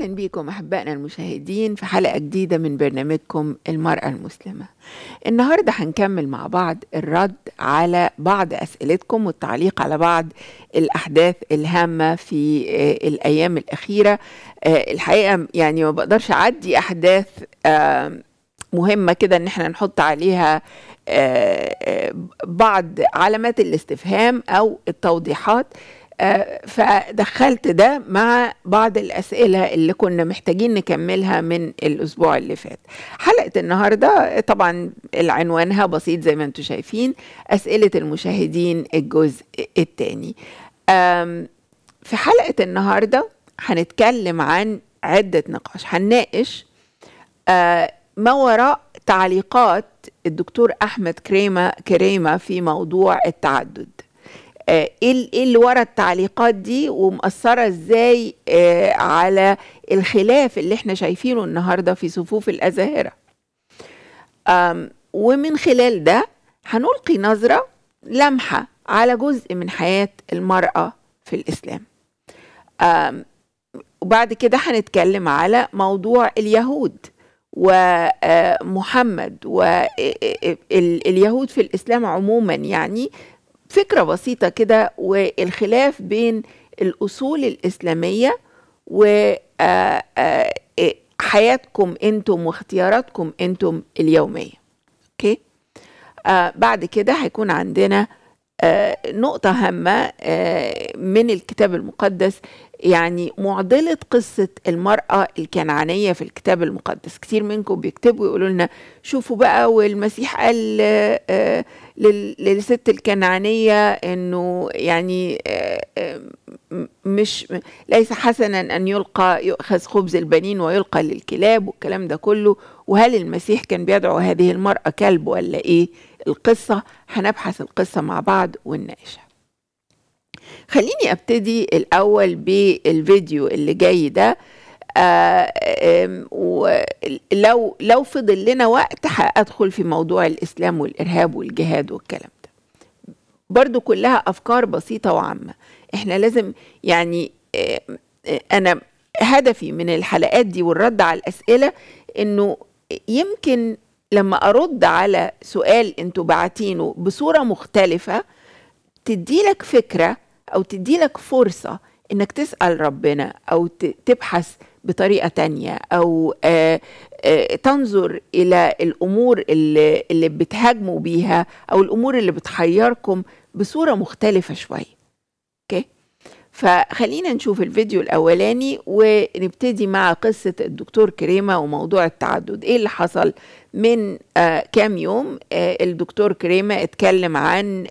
أهلا بكم أحبائنا المشاهدين في حلقة جديدة من برنامجكم المرأة المسلمة النهاردة هنكمل مع بعض الرد على بعض أسئلتكم والتعليق على بعض الأحداث الهامة في آه، الأيام الأخيرة آه، الحقيقة يعني ما بقدرش أعدي أحداث آه، مهمة كده إن احنا نحط عليها بعض علامات الاستفهام أو التوضيحات آه، فدخلت ده مع بعض الأسئلة اللي كنا محتاجين نكملها من الأسبوع اللي فات حلقة النهاردة طبعا العنوانها بسيط زي ما انتم شايفين أسئلة المشاهدين الجزء الثاني في حلقة النهاردة هنتكلم عن عدة نقاش هنناقش آه، ما وراء تعليقات الدكتور أحمد كريمة كريمة في موضوع التعدد آه، إيه, ايه اللي ورا التعليقات دي ومأثرة ازاي آه، على الخلاف اللي احنا شايفينه النهارده في صفوف الأزاهرة ومن خلال ده هنلقي نظرة لمحة على جزء من حياة المرأة في الإسلام وبعد كده هنتكلم على موضوع اليهود ومحمد آه، واليهود في الإسلام عموما يعني فكرة بسيطة كده والخلاف بين الأصول الإسلامية وحياتكم آه، آه، إيه، أنتم واختياراتكم أنتم اليومية أوكي آه، بعد كده هيكون عندنا نقطة هامة من الكتاب المقدس يعني معضلة قصة المرأة الكنعانية في الكتاب المقدس كتير منكم بيكتبوا يقولوا لنا شوفوا بقى والمسيح قال آه، للست الكنعانية انه يعني آه، آه، مش ليس حسنا ان يلقى يؤخذ خبز البنين ويلقى للكلاب والكلام ده كله وهل المسيح كان بيدعو هذه المرأة كلب ولا ايه القصة هنبحث القصة مع بعض ونناقشها خليني ابتدي الاول بالفيديو اللي جاي ده آه، ولو لو فضل لنا وقت هادخل في موضوع الاسلام والارهاب والجهاد والكلام ده برضو كلها افكار بسيطه وعامه احنا لازم يعني انا هدفي من الحلقات دي والرد على الاسئله انه يمكن لما ارد على سؤال انتوا بعتينه بصوره مختلفه تديلك فكره أو تدي لك فرصة إنك تسأل ربنا أو تبحث بطريقة تانية أو آه، آه، تنظر إلى الأمور اللي بتهاجموا بيها أو الأمور اللي بتحيركم بصورة مختلفة شوية أوكي فخلينا نشوف الفيديو الأولاني ونبتدي مع قصة الدكتور كريمة وموضوع التعدد إيه اللي حصل من آه، كام يوم الدكتور كريمة اتكلم عن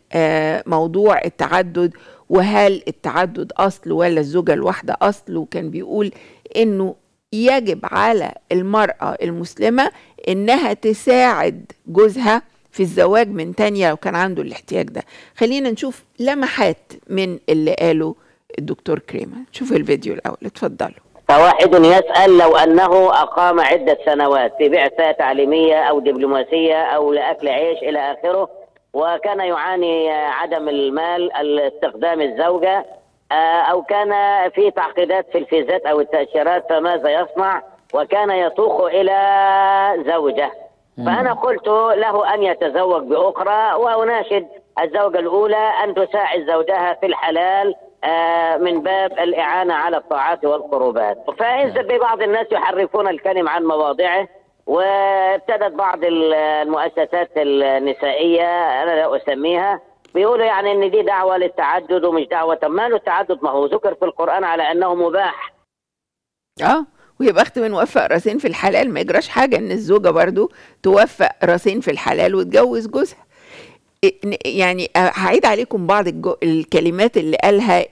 موضوع التعدد وهل التعدد أصل ولا الزوجة الواحدة أصل وكان بيقول إنه يجب على المرأة المسلمة إنها تساعد جوزها في الزواج من تانية لو كان عنده الاحتياج ده خلينا نشوف لمحات من اللي قاله الدكتور كريمة شوف الفيديو الأول اتفضلوا فواحد يسأل لو أنه أقام عدة سنوات في بعثة تعليمية أو دبلوماسية أو لأكل عيش إلى آخره وكان يعاني عدم المال استخدام الزوجة آه، أو كان في تعقيدات في الفيزات أو التأشيرات فماذا يصنع وكان يتوق إلى زوجة فأنا قلت له أن يتزوج بأخرى وأناشد الزوجة الأولى أن تساعد زوجها في الحلال آه، من باب الإعانة على الطاعات والقربات فإذا ببعض الناس يحرفون الكلم عن مواضعه وابتدت بعض المؤسسات النسائيه انا لا اسميها بيقولوا يعني ان دي دعوه للتعدد ومش دعوه طب ماله التعدد ما هو ذكر في القران على انه مباح اه ويبقى اخت من وفق راسين في الحلال ما يجراش حاجه ان الزوجه برضو توفق راسين في الحلال وتجوز جوزها يعني آه، هعيد عليكم بعض الكلمات اللي قالها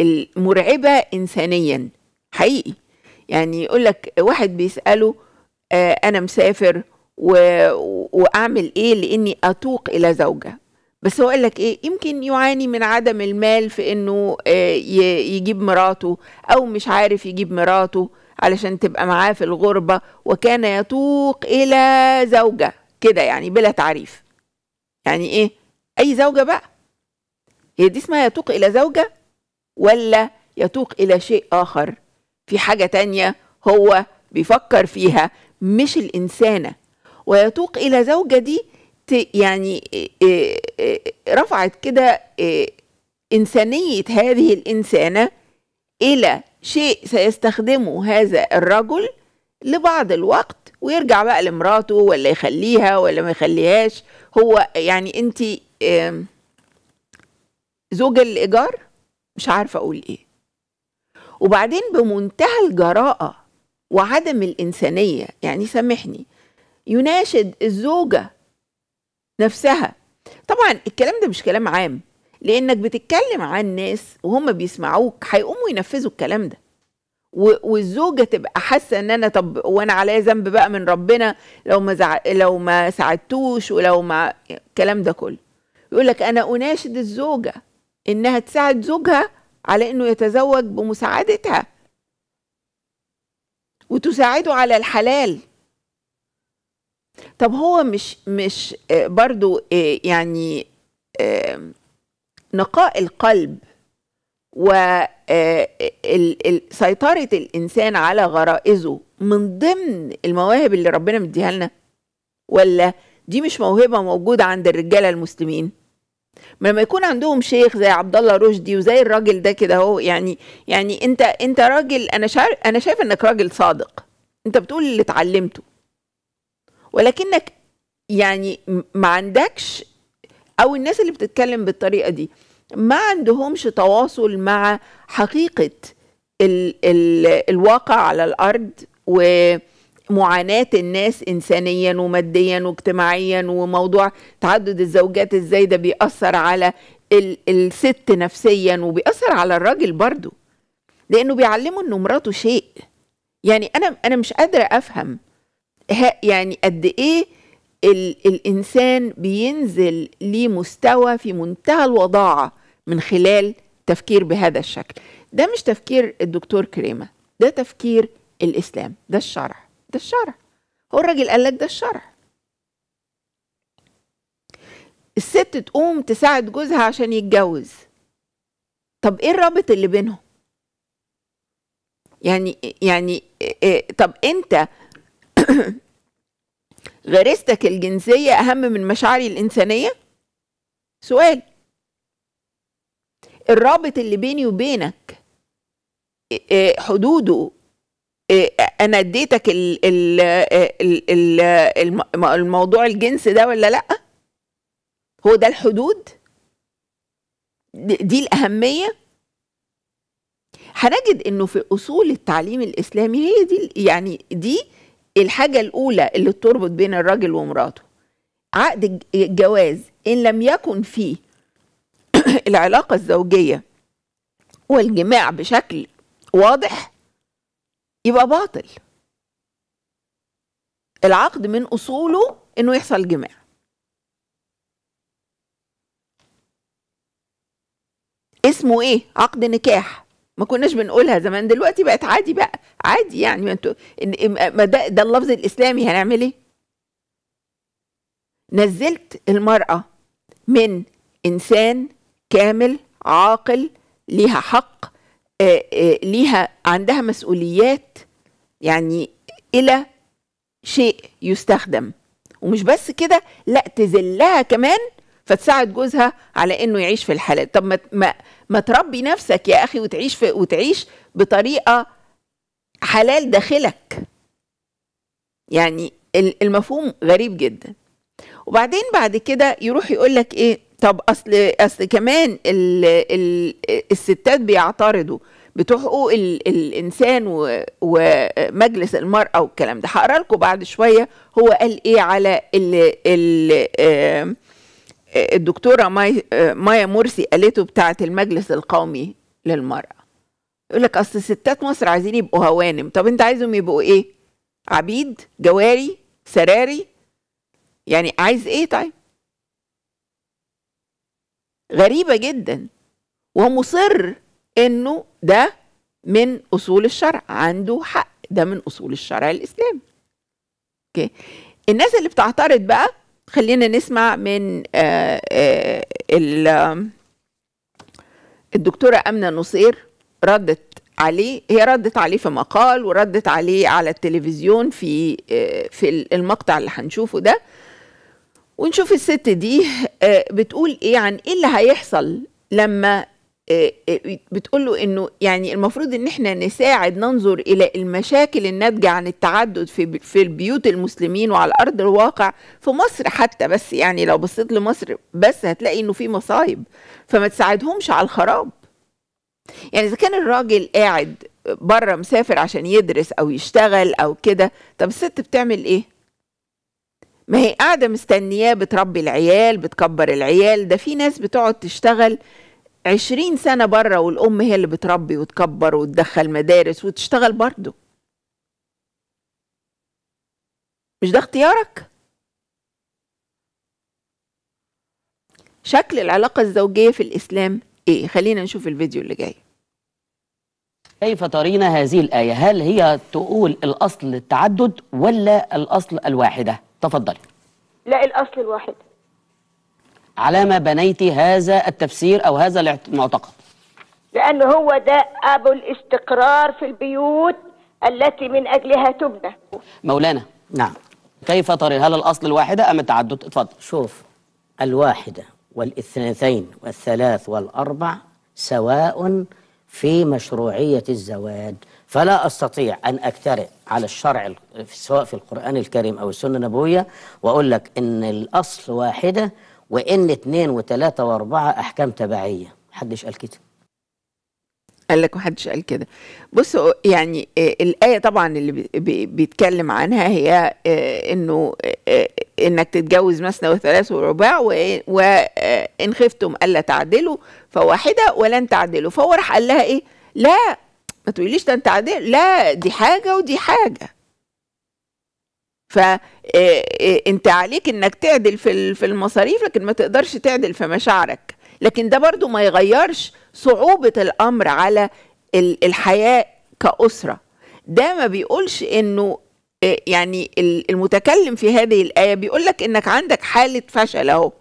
المرعبه انسانيا حقيقي يعني يقول لك واحد بيساله آه، انا مسافر و... واعمل ايه لاني اتوق الى زوجه بس هو قال لك ايه يمكن يعاني من عدم المال في انه آه، يجيب مراته او مش عارف يجيب مراته علشان تبقى معاه في الغربه وكان يتوق الى زوجه كده يعني بلا تعريف يعني ايه اي زوجه بقى هي دي اسمها يتوق الى زوجه ولا يتوق الى شيء اخر في حاجه تانية هو بيفكر فيها مش الإنسانة ويتوق إلى زوجة دي يعني رفعت كده إنسانية هذه الإنسانة إلى شيء سيستخدمه هذا الرجل لبعض الوقت ويرجع بقى لمراته ولا يخليها ولا ما يخليهاش هو يعني انت آمم، زوجة الإيجار مش عارفة أقول إيه وبعدين بمنتهى الجراءة وعدم الإنسانية يعني سامحني يناشد الزوجة نفسها طبعا الكلام ده مش كلام عام لأنك بتتكلم عن ناس وهم بيسمعوك هيقوموا ينفذوا الكلام ده والزوجه تبقى حاسه ان انا طب وانا عليا ذنب بقى من ربنا لو ما زع... لو ما ساعدتوش ولو ما الكلام ده كله يقول لك انا اناشد الزوجه انها تساعد زوجها على انه يتزوج بمساعدتها وتساعده على الحلال طب هو مش مش آه، برضو آه، يعني آه، نقاء القلب وسيطرة الإنسان على غرائزه من ضمن المواهب اللي ربنا مديها لنا ولا دي مش موهبة موجودة عند الرجالة المسلمين لما يكون عندهم شيخ زي عبد الله رشدي وزي الراجل ده كده اهو يعني يعني انت انت راجل انا شايف انا شايف انك راجل صادق انت بتقول اللي اتعلمته ولكنك يعني ما عندكش او الناس اللي بتتكلم بالطريقه دي ما عندهمش تواصل مع حقيقه ال ال الواقع على الارض و معاناة الناس إنسانيا وماديا واجتماعيا وموضوع تعدد الزوجات إزاي ده بيأثر على ال الست نفسيا وبيأثر على الراجل برضه لأنه بيعلمه إن مراته شيء يعني أنا أنا مش قادرة أفهم يعني قد إيه ال الإنسان بينزل لمستوى في منتهى الوضاعة من خلال تفكير بهذا الشكل ده مش تفكير الدكتور كريمة ده تفكير الإسلام ده الشرع ده الشرع هو الراجل قال لك ده الشرع الست تقوم تساعد جوزها عشان يتجوز طب ايه الرابط اللي بينهم يعني يعني إيه، إيه، طب انت غريزتك الجنسية أهم من مشاعري الإنسانية؟ سؤال الرابط اللي بيني وبينك إيه، حدوده إيه، انا اديتك الموضوع الجنس ده ولا لا هو ده الحدود دي الاهميه هنجد انه في اصول التعليم الاسلامي هي دي يعني دي الحاجه الاولى اللي بتربط بين الراجل ومراته عقد الجواز ان لم يكن فيه العلاقه الزوجيه والجماع بشكل واضح يبقى باطل العقد من اصوله انه يحصل جماع اسمه ايه عقد نكاح ما كناش بنقولها زمان دلوقتي بقت عادي بقى عادي يعني ما انتوا ما ده, ده اللفظ الاسلامي هنعمل ايه نزلت المراه من انسان كامل عاقل ليها حق آه، آه، ليها عندها مسؤوليات يعني الى شيء يستخدم ومش بس كده لا تذلها كمان فتساعد جوزها على انه يعيش في الحلال طب ما ما, ما تربي نفسك يا اخي وتعيش في وتعيش بطريقه حلال داخلك يعني المفهوم غريب جدا وبعدين بعد كده يروح يقول لك ايه طب اصل اصل كمان ال ال الستات بيعترضوا بتوع حقوق الانسان ومجلس المراه والكلام ده هقرا لكم بعد شويه هو قال ايه على الـ الـ الدكتوره مايا مرسي قالته بتاعه المجلس القومي للمراه يقول لك اصل ستات مصر عايزين يبقوا هوانم طب انت عايزهم يبقوا ايه عبيد جواري سراري يعني عايز ايه طيب غريبه جدا ومصر انه ده من اصول الشرع عنده حق ده من اصول الشرع الاسلامي اوكي الناس اللي بتعترض بقى خلينا نسمع من آه، آه، الدكتوره امنه نصير ردت عليه هي ردت عليه في مقال وردت عليه على التلفزيون في آه، في المقطع اللي هنشوفه ده ونشوف الست دي آه، بتقول ايه عن ايه اللي هيحصل لما آه، آه، بتقول له انه يعني المفروض ان احنا نساعد ننظر الى المشاكل الناتجه عن التعدد في في البيوت المسلمين وعلى ارض الواقع في مصر حتى بس يعني لو بصيت لمصر بس هتلاقي انه في مصايب فما تساعدهمش على الخراب يعني اذا كان الراجل قاعد بره مسافر عشان يدرس او يشتغل او كده طب الست بتعمل ايه ما هي قاعده مستنياه بتربي العيال بتكبر العيال ده في ناس بتقعد تشتغل عشرين سنه بره والام هي اللي بتربي وتكبر وتدخل مدارس وتشتغل برضه مش ده اختيارك شكل العلاقه الزوجيه في الاسلام ايه خلينا نشوف الفيديو اللي جاي كيف ترين هذه الآية؟ هل هي تقول الأصل التعدد ولا الأصل الواحدة؟ تفضلي لا الأصل الواحد على ما بنيت هذا التفسير أو هذا المعتقد لأن هو ده أبو الاستقرار في البيوت التي من أجلها تبنى مولانا نعم كيف ترى هل الأصل الواحدة أم التعدد اتفضل شوف الواحدة والاثنتين والثلاث والأربع سواء في مشروعية الزواج فلا أستطيع أن اكترئ على الشرع سواء في القرآن الكريم أو السنة النبوية وأقول لك إن الأصل واحدة وإن اثنين وثلاثه وأربعة أحكام تبعية محدش قال كده قال لك محدش قال كده بصوا يعني آه، الآية طبعا اللي بيتكلم عنها هي آه، إنه آه، إنك تتجوز مثنى وثلاث ورباع وإن خفتم ألا تعدلوا فواحدة ولن تعدلوا فهو راح قال لها إيه لا ما تقوليش ده انت عادل لا دي حاجة ودي حاجة فانت آه، آه، عليك انك تعدل في في المصاريف لكن ما تقدرش تعدل في مشاعرك لكن ده برضو ما يغيرش صعوبة الامر على الحياة كأسرة ده ما بيقولش انه آه، يعني المتكلم في هذه الآية بيقولك انك عندك حالة فشل اهو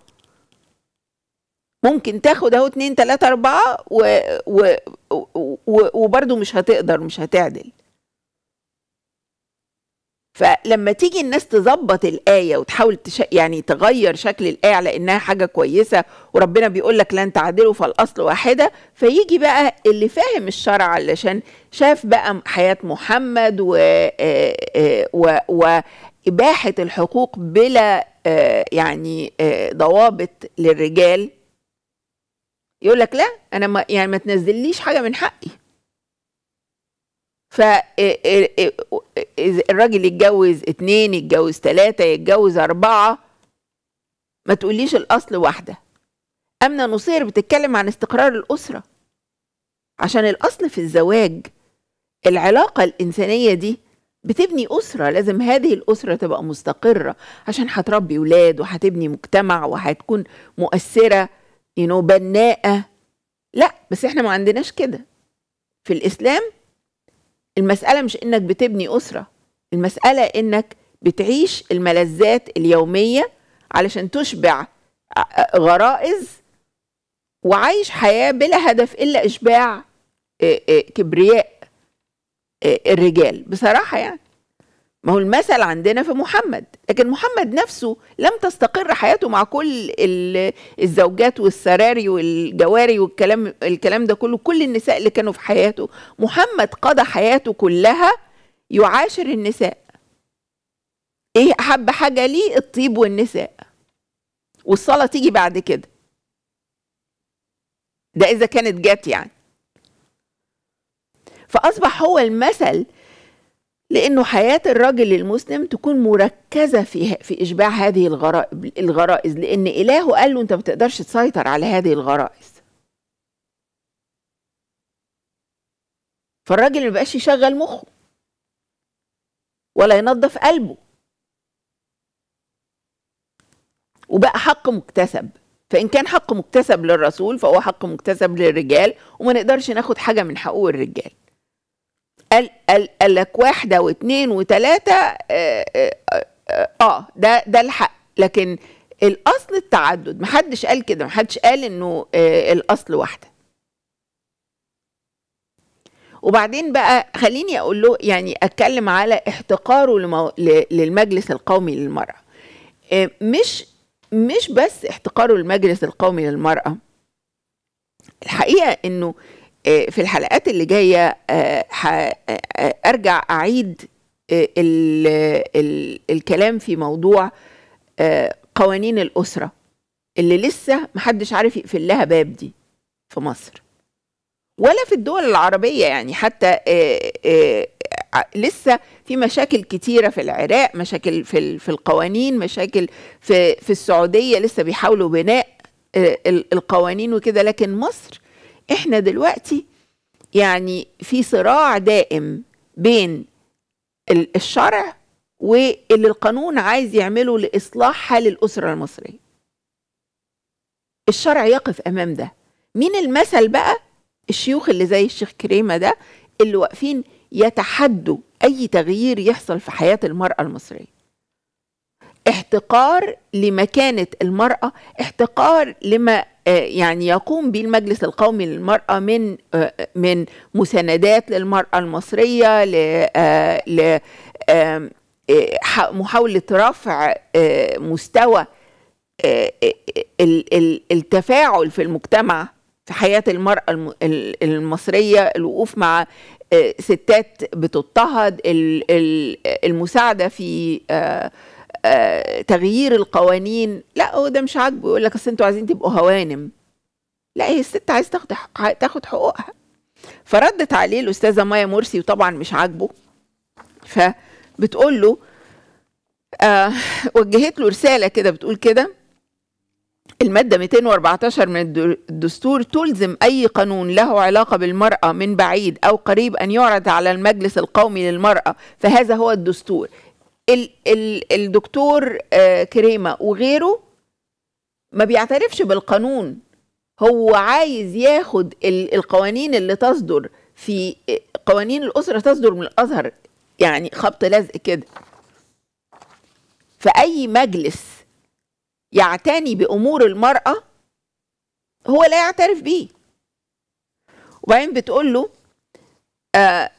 ممكن تاخد اهو اتنين تلاتة اربعة و... و... و... وبرضه مش هتقدر مش هتعدل فلما تيجي الناس تظبط الآية وتحاول تش... يعني تغير شكل الآية على إنها حاجة كويسة وربنا بيقول لك لن تعدلوا فالأصل واحدة فيجي بقى اللي فاهم الشرع علشان شاف بقى حياة محمد و... آه، آه، و... وإباحة الحقوق بلا آه، يعني ضوابط للرجال يقول لك لا انا ما يعني ما تنزليش حاجه من حقي ف الراجل يتجوز اتنين يتجوز تلاتة يتجوز أربعة ما تقوليش الأصل واحدة أمنة نصير بتتكلم عن استقرار الأسرة عشان الأصل في الزواج العلاقة الإنسانية دي بتبني أسرة لازم هذه الأسرة تبقى مستقرة عشان هتربي ولاد وهتبني مجتمع وهتكون مؤثرة يو بناءه لا بس احنا ما عندناش كده في الاسلام المساله مش انك بتبني اسره المساله انك بتعيش الملذات اليوميه علشان تشبع آه، آه، غرائز وعايش حياه بلا هدف الا اشباع آه، كبرياء الرجال بصراحه يعني ما هو المثل عندنا في محمد لكن محمد نفسه لم تستقر حياته مع كل الزوجات والسراري والجواري والكلام الكلام ده كله كل النساء اللي كانوا في حياته محمد قضى حياته كلها يعاشر النساء ايه احب حاجه ليه الطيب والنساء والصلاه تيجي بعد كده ده اذا كانت جت يعني فاصبح هو المثل لأنه حياة الرجل المسلم تكون مركزة في في إشباع هذه الغرائب الغرائز لأن إلهه قال له أنت ما تقدرش تسيطر على هذه الغرائز فالراجل ما بقاش يشغل مخه ولا ينظف قلبه وبقى حق مكتسب فإن كان حق مكتسب للرسول فهو حق مكتسب للرجال وما نقدرش ناخد حاجة من حقوق الرجال قال قال قال لك واحده واثنين وثلاثه آه، آه،, اه, اه, اه ده ده الحق لكن الاصل التعدد محدش قال كده محدش قال انه اه الاصل واحده وبعدين بقى خليني اقول له يعني اتكلم على احتقاره للمجلس القومي للمراه آه، مش مش بس احتقاره للمجلس القومي للمراه الحقيقه انه آه، في الحلقات اللي جايه آه، آه، ارجع اعيد الكلام في موضوع قوانين الاسره اللي لسه محدش عارف يقفل لها باب دي في مصر ولا في الدول العربيه يعني حتى لسه في مشاكل كتيره في العراق مشاكل في القوانين مشاكل في السعوديه لسه بيحاولوا بناء القوانين وكده لكن مصر احنا دلوقتي يعني في صراع دائم بين الشرع واللي القانون عايز يعمله لاصلاح حال الاسره المصريه الشرع يقف امام ده مين المثل بقى الشيوخ اللي زي الشيخ كريمه ده اللي واقفين يتحدوا اي تغيير يحصل في حياه المراه المصريه احتقار لمكانة المرأة احتقار لما آه، يعني يقوم به المجلس القومي للمرأة من آه، من مساندات للمرأة المصرية ل آه، محاولة رفع مستوى التفاعل في المجتمع في حياة المرأة المصرية الوقوف مع ستات بتضطهد المساعدة في آه، تغيير القوانين لا هو ده مش عاجبه يقول لك اصل انتوا عايزين تبقوا هوانم لا هي الست عايز تاخد تاخد حقوقها فردت عليه الاستاذه مايا مرسي وطبعا مش عاجبه فبتقول له آه وجهت له رساله كده بتقول كده المادة 214 من الدستور تلزم أي قانون له علاقة بالمرأة من بعيد أو قريب أن يعرض على المجلس القومي للمرأة فهذا هو الدستور ال ال الدكتور آه، كريمه وغيره ما بيعترفش بالقانون هو عايز ياخد القوانين اللي تصدر في قوانين الاسره تصدر من الازهر يعني خبط لزق كده فاي مجلس يعتني بامور المراه هو لا يعترف بيه وبعدين بتقول له آه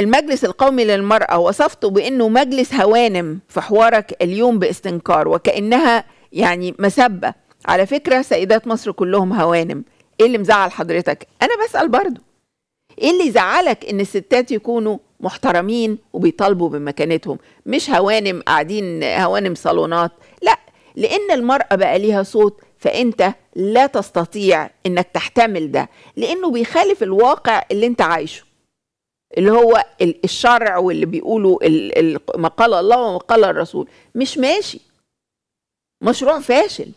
المجلس القومي للمرأة وصفته بأنه مجلس هوانم في حوارك اليوم باستنكار وكأنها يعني مسبة على فكرة سيدات مصر كلهم هوانم إيه اللي مزعل حضرتك؟ أنا بسأل برضو إيه اللي زعلك إن الستات يكونوا محترمين وبيطالبوا بمكانتهم مش هوانم قاعدين هوانم صالونات لا لأن المرأة بقى ليها صوت فأنت لا تستطيع إنك تحتمل ده لأنه بيخالف الواقع اللي أنت عايشه اللي هو الشرع واللي بيقولوا ما قال الله وما قال الرسول مش ماشي مشروع فاشل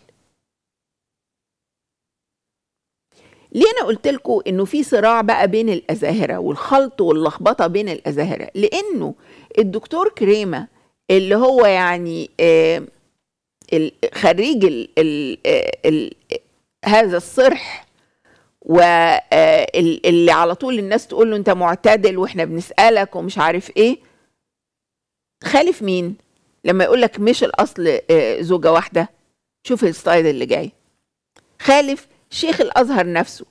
ليه انا قلت لكم انه في صراع بقى بين الازاهره والخلط واللخبطه بين الازاهره لانه الدكتور كريمه اللي هو يعني آه، خريج آه، هذا الصرح واللي آه، على طول الناس تقول له انت معتدل واحنا بنسالك ومش عارف ايه خالف مين لما يقول لك مش الاصل آه، زوجه واحده شوف الستايل اللي جاي خالف شيخ الازهر نفسه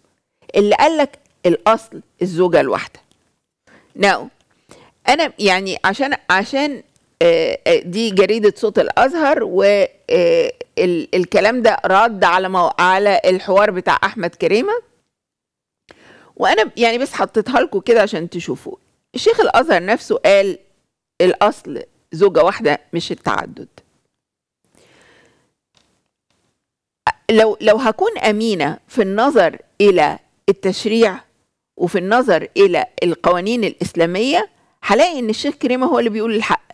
اللي قال لك الاصل الزوجه الواحده ناو انا يعني عشان عشان آه، دي جريده صوت الازهر والكلام ده رد على على الحوار بتاع احمد كريمه وانا يعني بس حطيتها لكم كده عشان تشوفوا الشيخ الازهر نفسه قال الاصل زوجه واحده مش التعدد لو لو هكون امينه في النظر الى التشريع وفي النظر الى القوانين الاسلاميه هلاقي ان الشيخ كريمه هو اللي بيقول الحق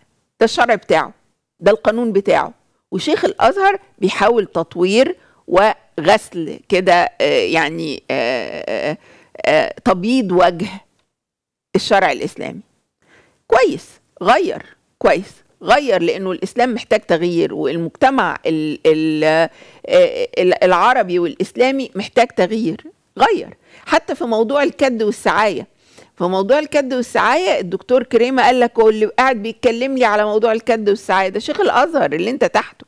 ده الشرع بتاعه ده القانون بتاعه وشيخ الازهر بيحاول تطوير وغسل كده آه، يعني آآ آه، آآ آه، آه، تبييض وجه الشرع الاسلامي كويس غير كويس غير لانه الاسلام محتاج تغيير والمجتمع الـ الـ آه، العربي والاسلامي محتاج تغيير غير حتى في موضوع الكد والسعايه في موضوع الكد والسعايه الدكتور كريمه قال لك واللي قاعد بيتكلم لي على موضوع الكد والسعايه ده شيخ الازهر اللي انت تحته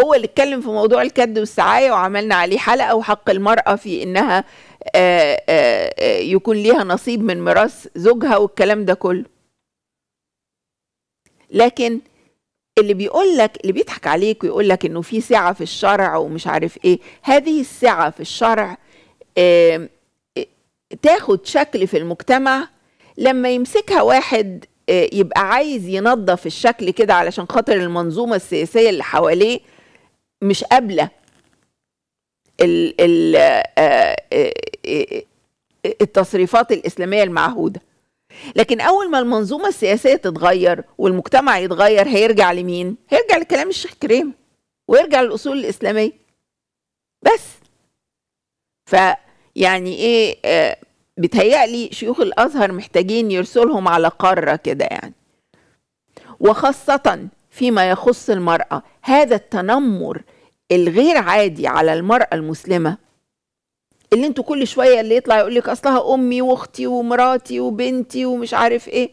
هو اللي اتكلم في موضوع الكد والسعايه وعملنا عليه حلقه وحق المراه في انها آآ آه، آآ آه، آه، يكون ليها نصيب من ميراث زوجها والكلام ده كله لكن اللي بيقول لك اللي بيضحك عليك ويقول لك انه في سعه في الشرع ومش عارف ايه هذه السعه في الشرع تاخد شكل في المجتمع لما يمسكها واحد يبقى عايز ينظف الشكل كده علشان خاطر المنظومه السياسيه اللي حواليه مش قابله ال ال آه، آه، آه، التصريفات الاسلاميه المعهوده لكن اول ما المنظومه السياسيه تتغير والمجتمع يتغير هيرجع لمين هيرجع لكلام الشيخ كريم ويرجع للاصول الاسلاميه بس فيعني ايه بتهيألي شيوخ الازهر محتاجين يرسلهم على قاره كده يعني وخاصه فيما يخص المراه هذا التنمر الغير عادي على المرأة المسلمة اللي انتوا كل شوية اللي يطلع يقول لك أصلها أمي وأختي ومراتي وبنتي ومش عارف إيه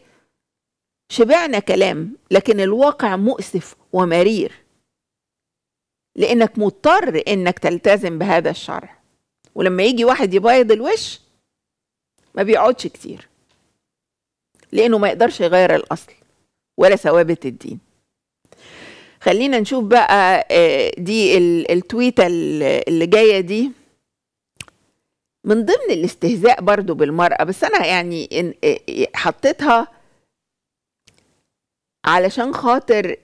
شبعنا كلام لكن الواقع مؤسف ومرير لأنك مضطر إنك تلتزم بهذا الشرع ولما يجي واحد يبيض الوش ما بيقعدش كتير لأنه ما يقدرش يغير الأصل ولا ثوابت الدين خلينا نشوف بقى آه، دي التويته اللي جايه دي من ضمن الاستهزاء برضو بالمرأة بس أنا يعني إيه، إيه، حطيتها علشان خاطر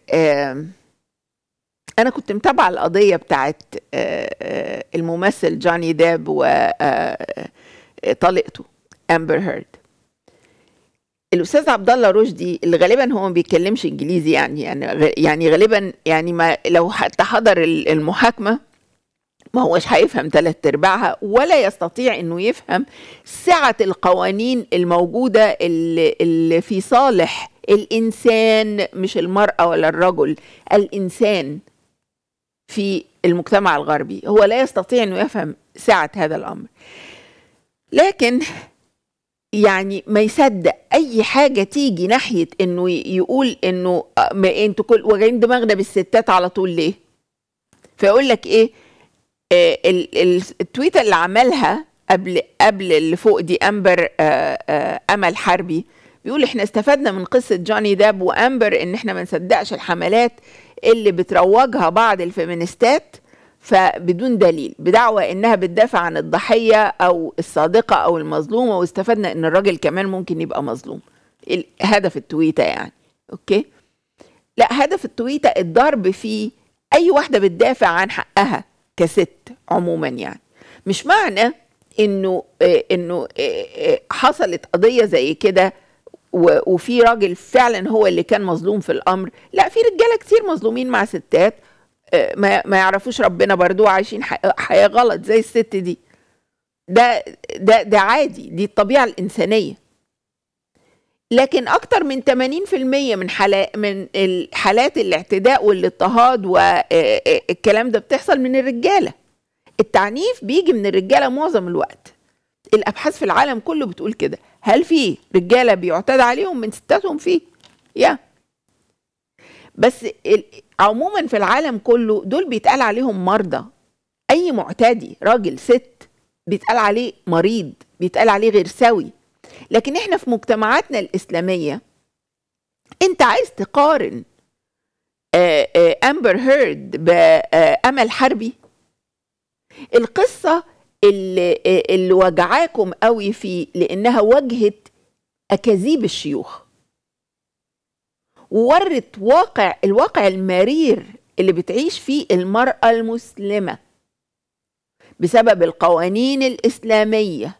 أنا كنت متابعة القضية بتاعت آه، آه، الممثل جوني داب وطليقته أمبر هيرد الاستاذ عبد الله رشدي اللي غالبا هو ما بيتكلمش انجليزي يعني يعني يعني غالبا يعني ما لو حتى حضر المحاكمه ما هوش هيفهم ثلاث ارباعها ولا يستطيع انه يفهم سعه القوانين الموجوده اللي, اللي في صالح الانسان مش المراه ولا الرجل الانسان في المجتمع الغربي هو لا يستطيع انه يفهم سعه هذا الامر لكن يعني ما يصدق اي حاجه تيجي ناحيه انه يقول انه آه، ما انتوا كل واجعين دماغنا بالستات على طول ليه فيقول لك ايه آه التويته اللي عملها قبل قبل اللي فوق دي امبر آه آه امل حربي بيقول احنا استفدنا من قصه جوني داب وامبر ان احنا ما نصدقش الحملات اللي بتروجها بعض الفيمينستات فبدون دليل بدعوى انها بتدافع عن الضحيه او الصادقه او المظلومه واستفدنا ان الراجل كمان ممكن يبقى مظلوم هدف التويته يعني اوكي لا هدف التويته الضرب فيه اي واحده بتدافع عن حقها كست عموما يعني مش معنى انه آه، انه آه، آه، حصلت قضيه زي كده وفي راجل فعلا هو اللي كان مظلوم في الامر لا في رجاله كتير مظلومين مع ستات آه، ما ما يعرفوش ربنا برضو عايشين حياه غلط زي الست دي ده ده ده عادي دي الطبيعه الانسانيه لكن اكتر من 80% من حالات من الحالات الاعتداء والاضطهاد والكلام آه، آه، ده بتحصل من الرجاله التعنيف بيجي من الرجاله معظم الوقت الابحاث في العالم كله بتقول كده هل في رجاله بيعتدى عليهم من ستاتهم فيه يا yeah. بس عموما في العالم كله دول بيتقال عليهم مرضى اي معتدي راجل ست بيتقال عليه مريض بيتقال عليه غير سوي لكن احنا في مجتمعاتنا الاسلاميه انت عايز تقارن امبر هيرد بامل حربي القصه اللي, اللي وجعاكم قوي في لانها واجهت اكاذيب الشيوخ وورت واقع الواقع المرير اللي بتعيش فيه المرأة المسلمة بسبب القوانين الإسلامية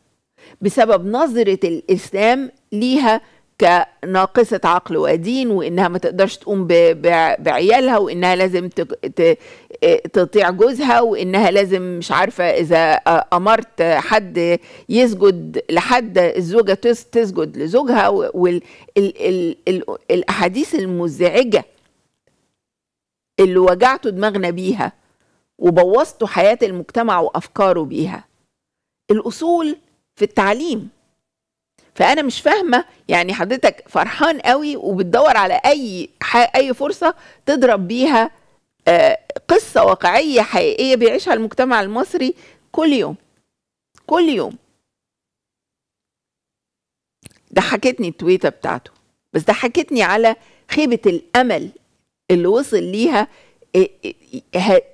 بسبب نظرة الإسلام ليها كناقصة عقل ودين وإنها ما تقدرش تقوم بعيالها وإنها لازم تطيع جوزها وانها لازم مش عارفه اذا آه، امرت حد يسجد لحد الزوجه تسجد لزوجها والاحاديث المزعجه اللي وجعتوا دماغنا بيها وبوظتوا حياه المجتمع وافكاره بيها الاصول في التعليم فانا مش فاهمه يعني حضرتك فرحان قوي وبتدور على اي اي فرصه تضرب بيها قصة واقعية حقيقية بيعيشها المجتمع المصري كل يوم كل يوم ضحكتني التويته بتاعته بس ضحكتني على خيبه الامل اللي وصل ليها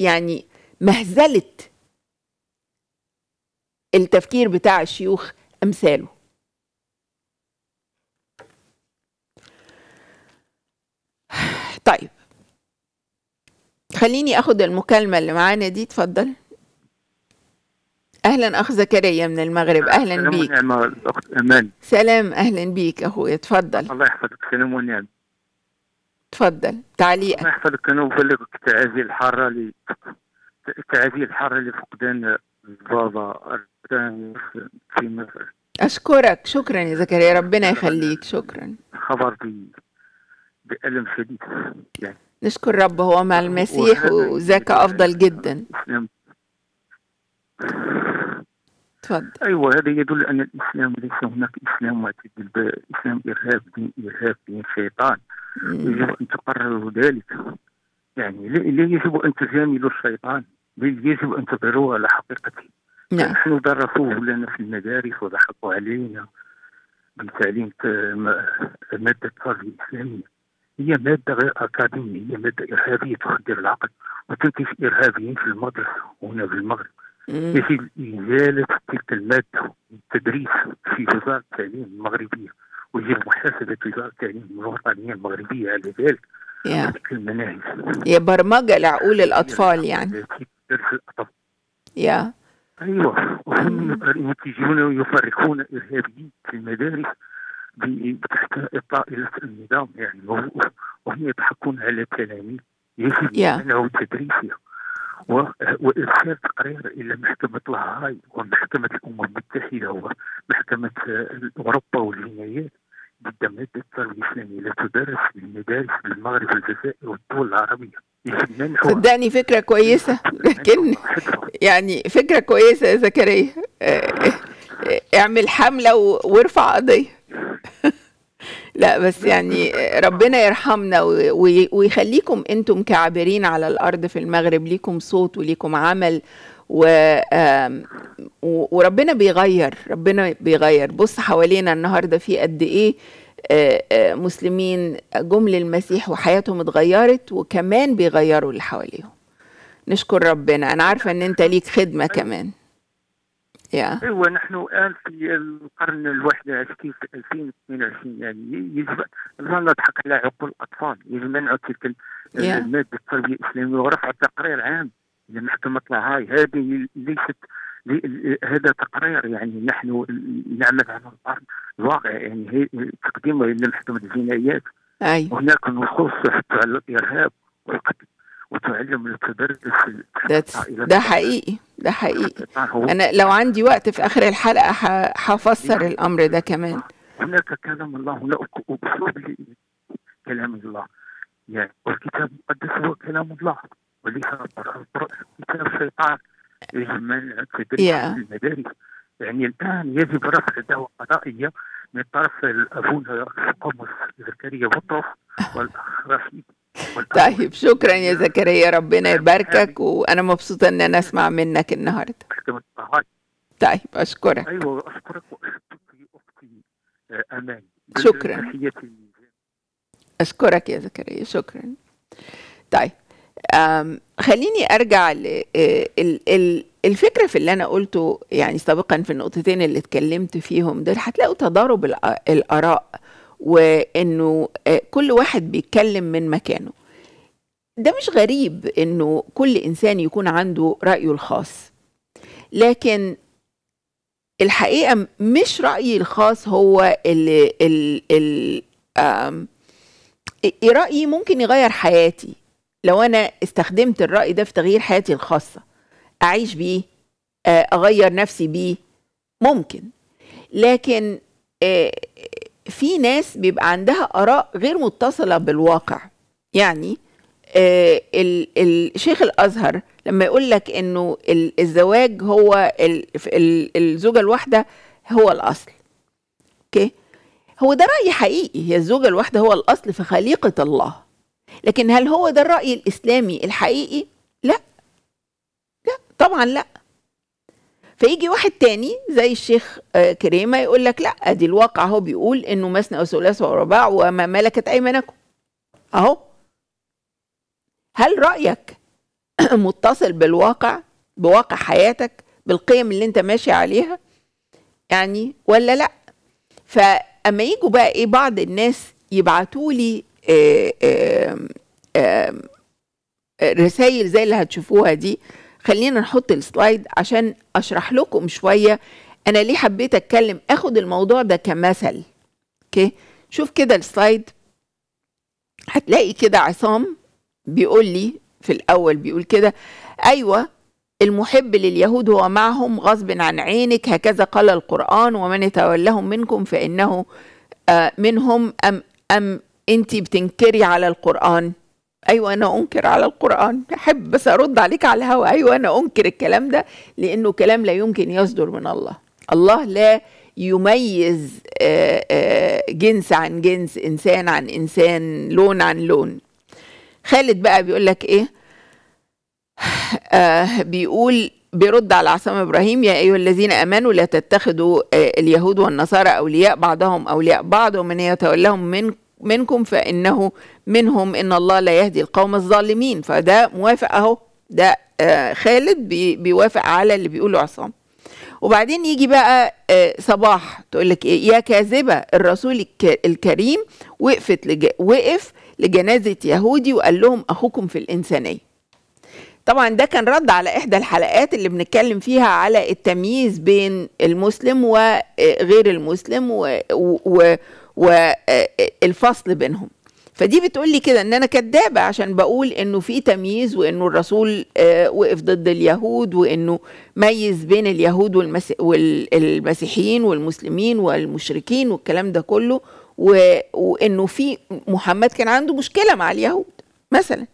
يعني مهزله التفكير بتاع الشيوخ امثاله خليني اخد المكالمة اللي معانا دي اتفضل اهلا اخ زكريا من المغرب نعم، اهلا بيك اخت امان سلام اهلا بيك اخويا اتفضل الله يحفظك سلام ونعم تفضل تعليق الله يحفظك انا وبلغك التعازي الحاره اللي التعازي الحاره لفقدان بابا في مصر اشكرك شكرا يا زكريا ربنا يخليك شكرا خبر بألم شديد يعني نشكر رب هو مع المسيح وذاك أفضل جدا نعم. تفضل ايوه هذا يدل ان الاسلام ليس هناك اسلام معتدل اسلام ارهاب دين ارهاب دين شيطان يجب ان تقرروا ذلك يعني لا يجب ان تجاملوا الشيطان بل يجب ان تظهروه على حقيقته نعم نحن درسوه لنا في المدارس وضحكوا علينا بتعليم ماده الفرد الاسلاميه هي مادة غير أكاديمية هي مادة إرهابية تخدر العقل وتنتج إرهابيين في المدرسة هنا في المغرب يجب إزالة تلك المادة التدريس في وزارة التعليم المغربية ويجب محاسبة وزارة التعليم الوطنية المغربية على ذلك يا المناهج برمجة لعقول الأطفال يعني يا أيوه وهم يجون ويفرقون إرهابيين في المدارس بتحت اطار النظام يعني وهم يضحكون على تلاميذ يجب منعهم تدريسها وارسال تقرير الى محكمه لاهاي ومحكمه الامم المتحده ومحكمه اوروبا والجنايات ضد ماده الطالب الاسلامي لا تدرس في المدارس في المغرب والجزائر والدول العربيه صدقني فكرة كويسة لكن يعني فكرة كويسة يا زكريا آه، آه، آه، اعمل حملة وارفع قضية لا بس يعني ربنا يرحمنا ويخليكم انتم كعابرين على الارض في المغرب ليكم صوت وليكم عمل و وربنا بيغير ربنا بيغير بص حوالينا النهارده في قد ايه مسلمين جم للمسيح وحياتهم اتغيرت وكمان بيغيروا اللي حواليهم نشكر ربنا انا عارفه ان انت ليك خدمه كمان yeah. ايوا نحن الان في القرن الواحد 21 في 2022 يعني يجب لا نضحك على عقول الاطفال يجب منع تلك الماده التربيه الاسلاميه ورفع تقرير عام لمحكمه لاهاي هذه ليست هذا تقرير يعني نحن نعمل على الارض الواقع يعني تقديمه الى محكمه الجنايات أي. هناك نصوص تحث على الارهاب والقتل وتعلم التدرس ده, ده حقيقي ده حقيقي انا لو عندي وقت في اخر الحلقه هفسر الامر ده كمان هناك كلام الله هناك اسلوب كلام الله يعني والكتاب المقدس هو كلام الله وليس كتاب شيطان إيه يجب في المدارس يعني الان يجب رفع دعوه قضائيه من طرف الابونا القمص زكريا بطرس والاخ رشيد طيب شكرا يا زكريا ربنا يباركك وانا مبسوطه ان انا اسمع منك النهارده طيب اشكرك ايوه اشكرك واشكرك اختي آه، امان شكرا اشكرك يا زكريا شكرا طيب خليني ارجع آه، الفكره في اللي انا قلته يعني سابقا في النقطتين اللي اتكلمت فيهم دول هتلاقوا تضارب الاراء وانه آه، كل واحد بيتكلم من مكانه ده مش غريب انه كل انسان يكون عنده رايه الخاص لكن الحقيقه مش رايي الخاص هو اللي ال ال رايي ممكن يغير حياتي لو انا استخدمت الراي ده في تغيير حياتي الخاصه اعيش بيه آه، اغير نفسي بيه ممكن لكن آه، في ناس بيبقى عندها اراء غير متصله بالواقع يعني آه، الشيخ الازهر لما يقول لك انه الزواج هو الزوجه الواحده هو الاصل اوكي هو ده راي حقيقي هي الزوجه الواحده هو الاصل في خليقه الله لكن هل هو ده الراي الاسلامي الحقيقي لا لا طبعا لا فيجي واحد تاني زي الشيخ آه، كريمه يقول لك لا ادي الواقع اهو بيقول انه مثنى وثلاث ورباع وما ملكت ايمانكم اهو هل رايك متصل بالواقع بواقع حياتك بالقيم اللي انت ماشي عليها يعني ولا لا فاما يجوا بقى ايه بعض الناس يبعتوا لي آه، رسائل زي اللي هتشوفوها دي خلينا نحط السلايد عشان اشرح لكم شويه انا ليه حبيت اتكلم اخد الموضوع ده كمثل اوكي شوف كده السلايد هتلاقي كده عصام بيقول لي في الاول بيقول كده ايوه المحب لليهود هو معهم غصب عن عينك هكذا قال القران ومن يتولهم منكم فانه آه، منهم ام ام انت بتنكري على القران ايوه انا انكر على القران احب بس ارد عليك على الهوى ايوه انا انكر الكلام ده لانه كلام لا يمكن يصدر من الله الله لا يميز آه، آه، جنس عن جنس انسان عن انسان لون عن لون خالد بقى بيقول لك ايه آه بيقول بيرد على عصام ابراهيم يا ايها الذين امنوا لا تتخذوا آه، اليهود والنصارى اولياء بعضهم اولياء بعض ومن يتولهم منكم منكم فإنه منهم إن الله لا يهدي القوم الظالمين فده موافق أهو ده آه خالد بي بيوافق على اللي بيقوله عصام وبعدين يجي بقى آه صباح تقول لك ايه يا كاذبه الرسول الكريم وقفت لج... وقف لجنازه يهودي وقال لهم اخوكم في الانسانيه طبعا ده كان رد على احدى الحلقات اللي بنتكلم فيها على التمييز بين المسلم وغير آه، المسلم و... و... والفصل آه، آه، بينهم فدي بتقول لي كده ان انا كدابه عشان بقول انه في تمييز وانه الرسول آه، وقف ضد اليهود وانه ميز بين اليهود والمسيحيين والمسلمين والمشركين والكلام ده كله وانه في محمد كان عنده مشكله مع اليهود مثلا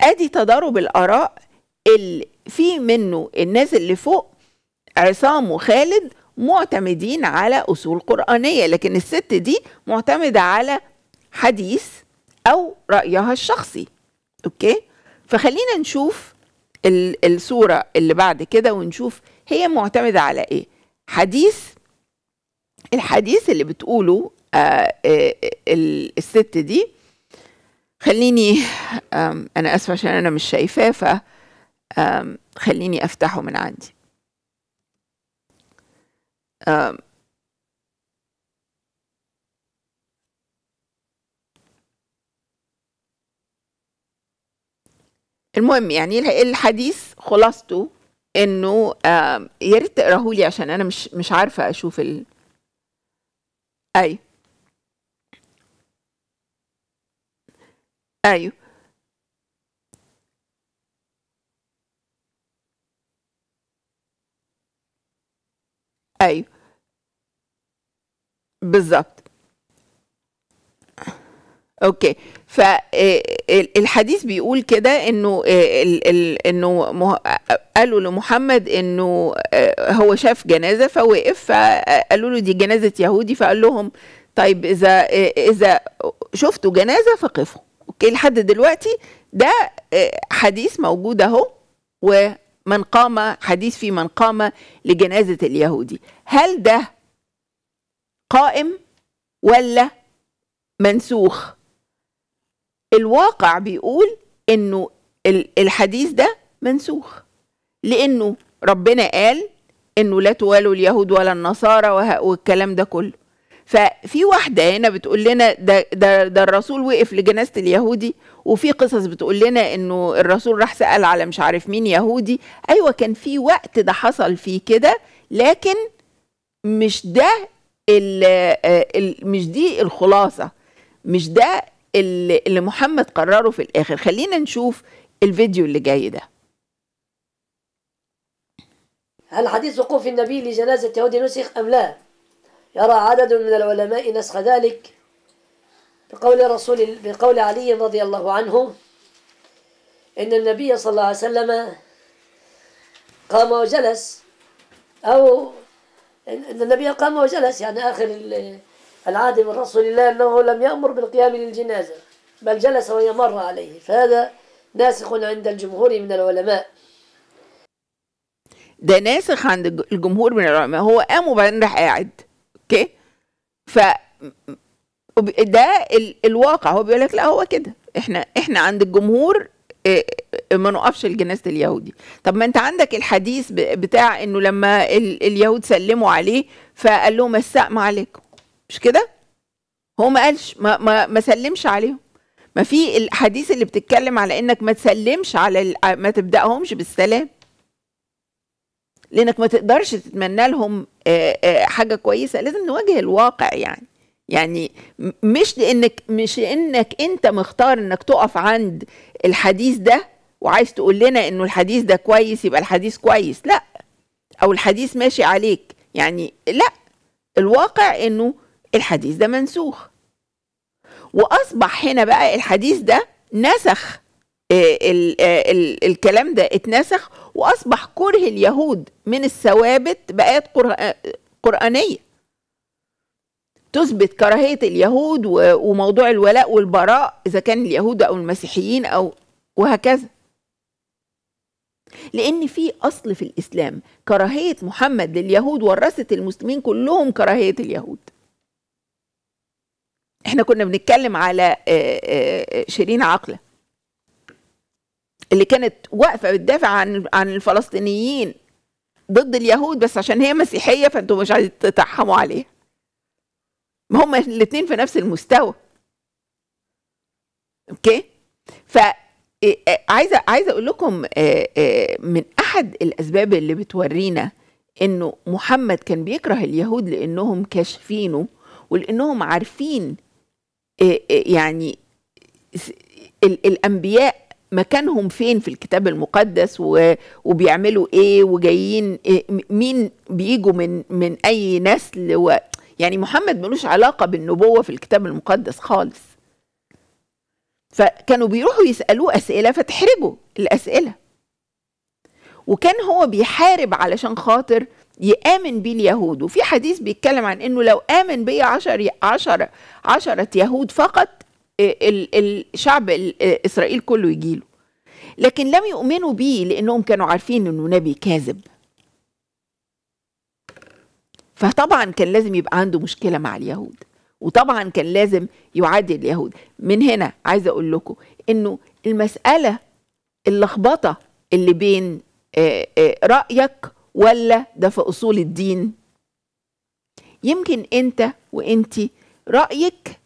ادي تضارب الاراء اللي في منه الناس اللي فوق عصام وخالد معتمدين على أصول قرآنية لكن الست دي معتمدة على حديث أو رأيها الشخصي أوكي فخلينا نشوف الصورة اللي بعد كده ونشوف هي معتمدة على إيه حديث الحديث اللي بتقوله آآ آه، آآ آه، الست دي خليني أنا آسفة عشان أنا مش شايفاه فخليني أفتحه من عندي آه المهم يعني الحديث خلاصته انه يا ريت تقراه لي عشان انا مش مش عارفه اشوف ال ايوه ايوه ايوه بالظبط اوكي فالحديث آه، بيقول كده انه آه، انه قالوا لمحمد انه آه، هو شاف جنازه فوقف فقالوا له دي جنازه يهودي فقال لهم طيب اذا اذا شفتوا جنازه فقفوا اوكي لحد دلوقتي ده حديث موجود اهو ومن قام حديث في من قام لجنازه اليهودي هل ده قائم ولا منسوخ الواقع بيقول انه الحديث ده منسوخ لانه ربنا قال انه لا توالوا اليهود ولا النصارى والكلام ده كله ففي واحده هنا بتقول لنا ده, ده, ده الرسول وقف لجنازه اليهودي وفي قصص بتقول لنا انه الرسول راح سال على مش عارف مين يهودي ايوه كان في وقت ده حصل فيه كده لكن مش ده آه، مش دي الخلاصه مش ده اللي محمد قرره في الاخر خلينا نشوف الفيديو اللي جاي ده هل حديث وقوف النبي لجنازة يهودي نسخ أم لا؟ يرى عدد من العلماء نسخ ذلك بقول رسول بقول علي رضي الله عنه إن النبي صلى الله عليه وسلم قام وجلس أو النبي قام وجلس يعني آخر العهد من رسول الله أنه لم يأمر بالقيام للجنازة بل جلس وهي مر عليه فهذا ناسخ عند الجمهور من العلماء ده ناسخ عند الجمهور من العلماء هو قام وبعدين راح قاعد اوكي ف ده الواقع هو بيقول لك لا هو كده احنا احنا عند الجمهور إيه ما نوقفش الجنازة اليهودي طب ما انت عندك الحديث بتاع انه لما اليهود سلموا عليه فقال لهم السقم عليكم مش كده هو ما قالش ما, ما, ما سلمش عليهم ما في الحديث اللي بتتكلم على انك ما تسلمش على ما تبداهمش بالسلام لانك ما تقدرش تتمنى لهم حاجه كويسه لازم نواجه الواقع يعني يعني مش لانك مش انك انت مختار انك تقف عند الحديث ده وعايز تقول لنا انه الحديث ده كويس يبقى الحديث كويس لا او الحديث ماشي عليك يعني لا الواقع انه الحديث ده منسوخ واصبح هنا بقى الحديث ده نسخ آه، آه، الكلام ده اتنسخ واصبح كره اليهود من الثوابت بقت آه، قرانيه تثبت كراهيه اليهود وموضوع الولاء والبراء اذا كان اليهود او المسيحيين او وهكذا لأن في أصل في الإسلام كراهية محمد لليهود ورثت المسلمين كلهم كراهية اليهود احنا كنا بنتكلم على آه، آه، آه، شيرين عقله اللي كانت واقفه بتدافع عن عن الفلسطينيين ضد اليهود بس عشان هي مسيحيه فانتوا مش عايزين تتحموا عليها ما هم الاثنين في نفس المستوى اوكي ف إيه، إيه، عايزه عايزه اقول لكم آه، آه، من احد الاسباب اللي بتورينا انه محمد كان بيكره اليهود لانهم كاشفينه ولانهم عارفين آه، يعني الانبياء مكانهم فين في الكتاب المقدس وبيعملوا ايه وجايين إيه مين بيجوا من من اي نسل و يعني محمد ملوش علاقه بالنبوه في الكتاب المقدس خالص فكانوا بيروحوا يسألوه أسئلة فتحرجوا الأسئلة وكان هو بيحارب علشان خاطر يآمن بيه اليهود وفي حديث بيتكلم عن انه لو آمن بي عشر عشرة عشرة يهود فقط آه، الشعب آه، إسرائيل كله يجيله لكن لم يؤمنوا بيه لأنهم كانوا عارفين انه نبي كاذب فطبعا كان لازم يبقى عنده مشكلة مع اليهود وطبعا كان لازم يعادي اليهود من هنا عايزه اقول لكم انه المساله اللخبطه اللي بين آه، آه، رايك ولا ده في اصول الدين يمكن انت وانت رايك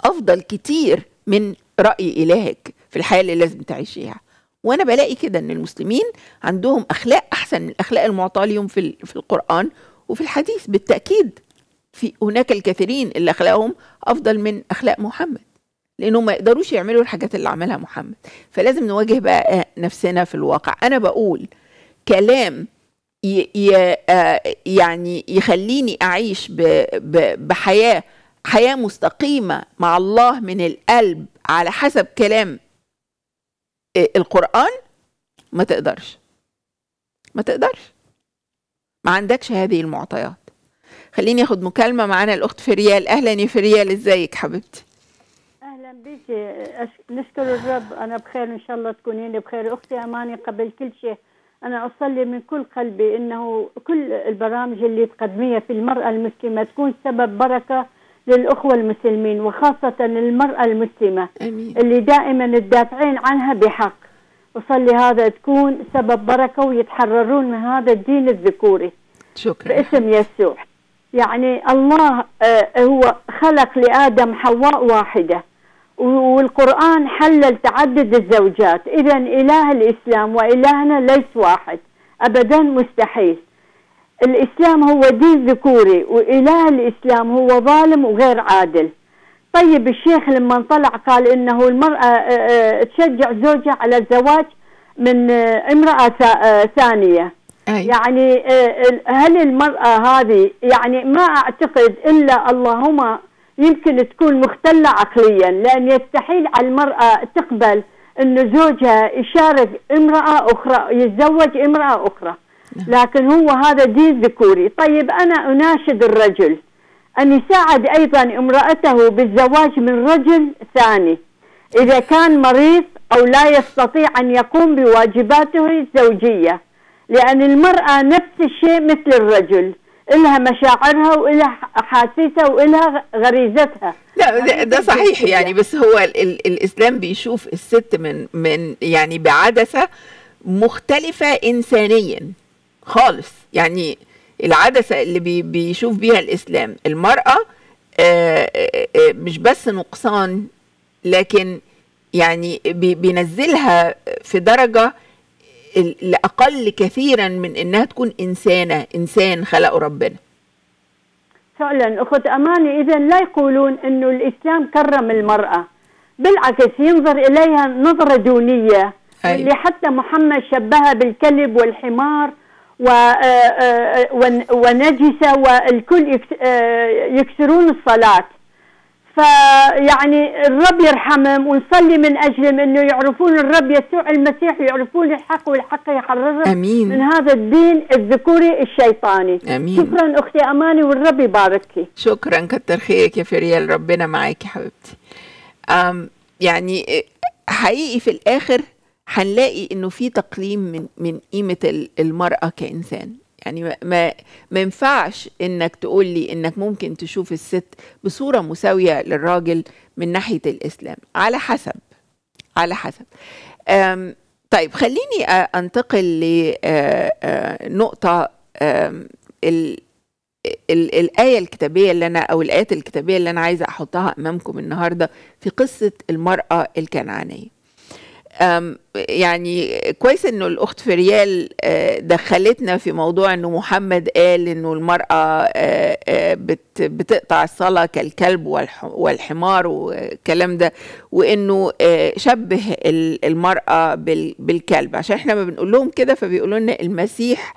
افضل كتير من راي الهك في الحياه اللي لازم تعيشيها وانا بلاقي كده ان المسلمين عندهم اخلاق احسن من الاخلاق المعطاه ليهم في في القران وفي الحديث بالتاكيد في هناك الكثيرين اللي اخلاقهم افضل من اخلاق محمد لانهم ما يقدروش يعملوا الحاجات اللي عملها محمد فلازم نواجه بقى آه، نفسنا في الواقع انا بقول كلام آه، يعني يخليني اعيش بحياه حياه مستقيمه مع الله من القلب على حسب كلام آه، القران ما تقدرش ما تقدرش ما عندكش هذه المعطيات خليني اخد مكالمه معانا الاخت فريال اهلا يا فريال ازيك حبيبتي اهلا بيكي نشكر الرب انا بخير ان شاء الله تكونين بخير اختي اماني قبل كل شيء انا اصلي من كل قلبي انه كل البرامج اللي تقدميها في المراه المسلمه تكون سبب بركه للاخوه المسلمين وخاصه المراه المسلمه أمين. اللي دائما تدافعين عنها بحق اصلي هذا تكون سبب بركه ويتحررون من هذا الدين الذكوري شكرا باسم يسوع يعني الله آه، هو خلق لادم حواء واحده والقران حلل تعدد الزوجات اذا اله الاسلام والهنا ليس واحد ابدا مستحيل الاسلام هو دين ذكوري واله الاسلام هو ظالم وغير عادل طيب الشيخ لما طلع قال انه المراه آه، آه، تشجع زوجها على الزواج من امراه ثانيه أي. يعني آه، هل المرأة هذه يعني ما أعتقد إلا اللهم يمكن تكون مختلة عقليا لأن يستحيل على المرأة تقبل أن زوجها يشارك امرأة أخرى يتزوج امرأة أخرى نعم. لكن هو هذا دين ذكوري طيب أنا أناشد الرجل أن يساعد أيضا امرأته بالزواج من رجل ثاني إذا كان مريض أو لا يستطيع أن يقوم بواجباته الزوجية لأن المرأة نفس الشيء مثل الرجل إلها مشاعرها وإلها أحاسيسها وإلها غريزتها لا يعني ده, ده صحيح يعني،, يعني بس هو ال ال الإسلام بيشوف الست من من يعني بعدسة مختلفة إنسانيا خالص يعني العدسة اللي بي بيشوف بيها الإسلام المرأة آآ آه، آآ آه، آه، مش بس نقصان لكن يعني بي بينزلها في درجة الاقل كثيرا من إنها تكون إنسانة إنسان خلقه ربنا فعلا أخت أماني إذا لا يقولون أنه الإسلام كرم المرأة بالعكس ينظر إليها نظرة دونية أيوة. اللي حتى محمد شبهها بالكلب والحمار و... آه، آه، آه، ونجسة والكل يكسرون الصلاة فيعني الرب يرحمهم ونصلي من اجلهم انه يعرفون الرب يسوع المسيح ويعرفون الحق والحق يحررهم امين من هذا الدين الذكوري الشيطاني امين شكرا اختي اماني والرب يباركك شكرا كتر خيرك يا فريال ربنا معاكي حبيبتي أم يعني حقيقي في الاخر هنلاقي انه في تقليم من من قيمه المراه كانسان يعني ما ما ينفعش انك تقول لي انك ممكن تشوف الست بصوره مساويه للراجل من ناحيه الاسلام على حسب على حسب طيب خليني انتقل لنقطه الآية الكتابية اللي أنا أو الآيات الكتابية اللي أنا عايزة أحطها أمامكم النهاردة في قصة المرأة الكنعانية. يعني كويس انه الاخت فريال آه، دخلتنا في موضوع انه محمد قال انه المراه آه، آه، بتقطع الصلاه كالكلب والحمار والكلام ده وانه شبه المراه بالكلب عشان احنا ما بنقول لهم كده فبيقولوا لنا المسيح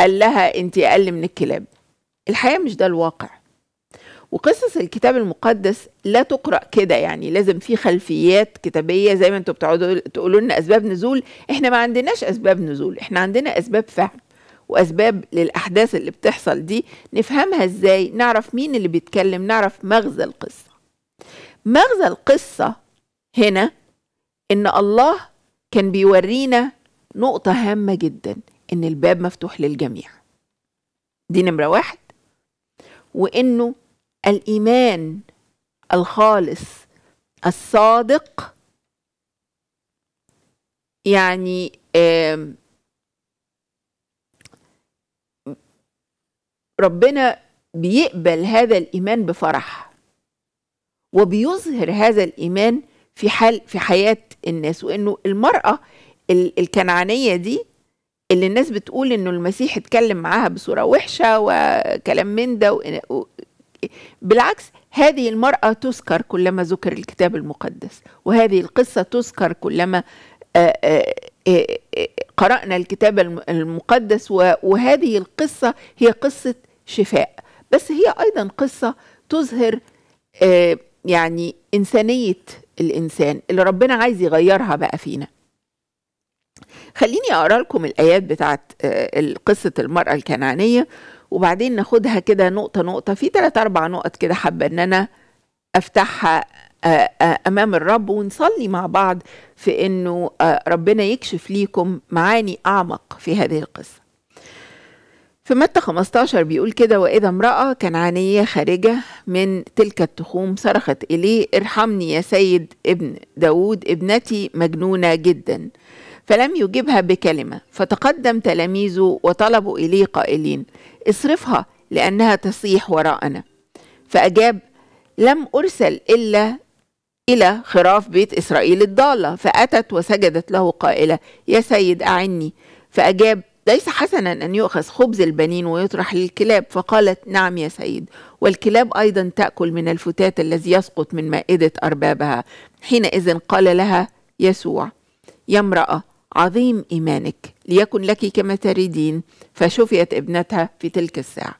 قال لها انت اقل من الكلاب الحقيقه مش ده الواقع وقصص الكتاب المقدس لا تقرأ كده يعني لازم في خلفيات كتابية زي ما انتوا بتقعدوا تقولوا لنا أسباب نزول احنا ما عندناش أسباب نزول احنا عندنا أسباب فهم وأسباب للأحداث اللي بتحصل دي نفهمها ازاي نعرف مين اللي بيتكلم نعرف مغزى القصة مغزى القصة هنا إن الله كان بيورينا نقطة هامة جدا إن الباب مفتوح للجميع دي نمرة واحد وإنه الايمان الخالص الصادق يعني ربنا بيقبل هذا الايمان بفرح وبيظهر هذا الايمان في حال في حياه الناس وانه المراه الكنعانيه دي اللي الناس بتقول انه المسيح اتكلم معاها بصوره وحشه وكلام من ده بالعكس هذه المرأة تذكر كلما ذكر الكتاب المقدس وهذه القصة تذكر كلما آه، آه، آه، قرأنا الكتاب المقدس وهذه القصة هي قصة شفاء بس هي أيضا قصة تظهر يعني إنسانية الإنسان اللي ربنا عايز يغيرها بقى فينا خليني أقرأ لكم الآيات بتاعت قصة المرأة الكنعانية وبعدين ناخدها كده نقطه نقطه في ثلاث اربع نقط كده حابه ان انا افتحها آه، آه، امام الرب ونصلي مع بعض في انه آه، ربنا يكشف ليكم معاني اعمق في هذه القصه في متى 15 بيقول كده واذا امراه كنعانيه خارجه من تلك التخوم صرخت اليه ارحمني يا سيد ابن داود ابنتي مجنونه جدا فلم يجبها بكلمة فتقدم تلاميذه وطلبوا إليه قائلين اصرفها لأنها تصيح وراءنا فأجاب لم أرسل إلا إلى خراف بيت إسرائيل الضالة فأتت وسجدت له قائلة يا سيد أعني فأجاب ليس حسنا أن يؤخذ خبز البنين ويطرح للكلاب فقالت نعم يا سيد والكلاب أيضا تأكل من الفتات الذي يسقط من مائدة أربابها حينئذ قال لها يسوع يا امرأة عظيم إيمانك ليكن لك كما تريدين فشفيت ابنتها في تلك الساعة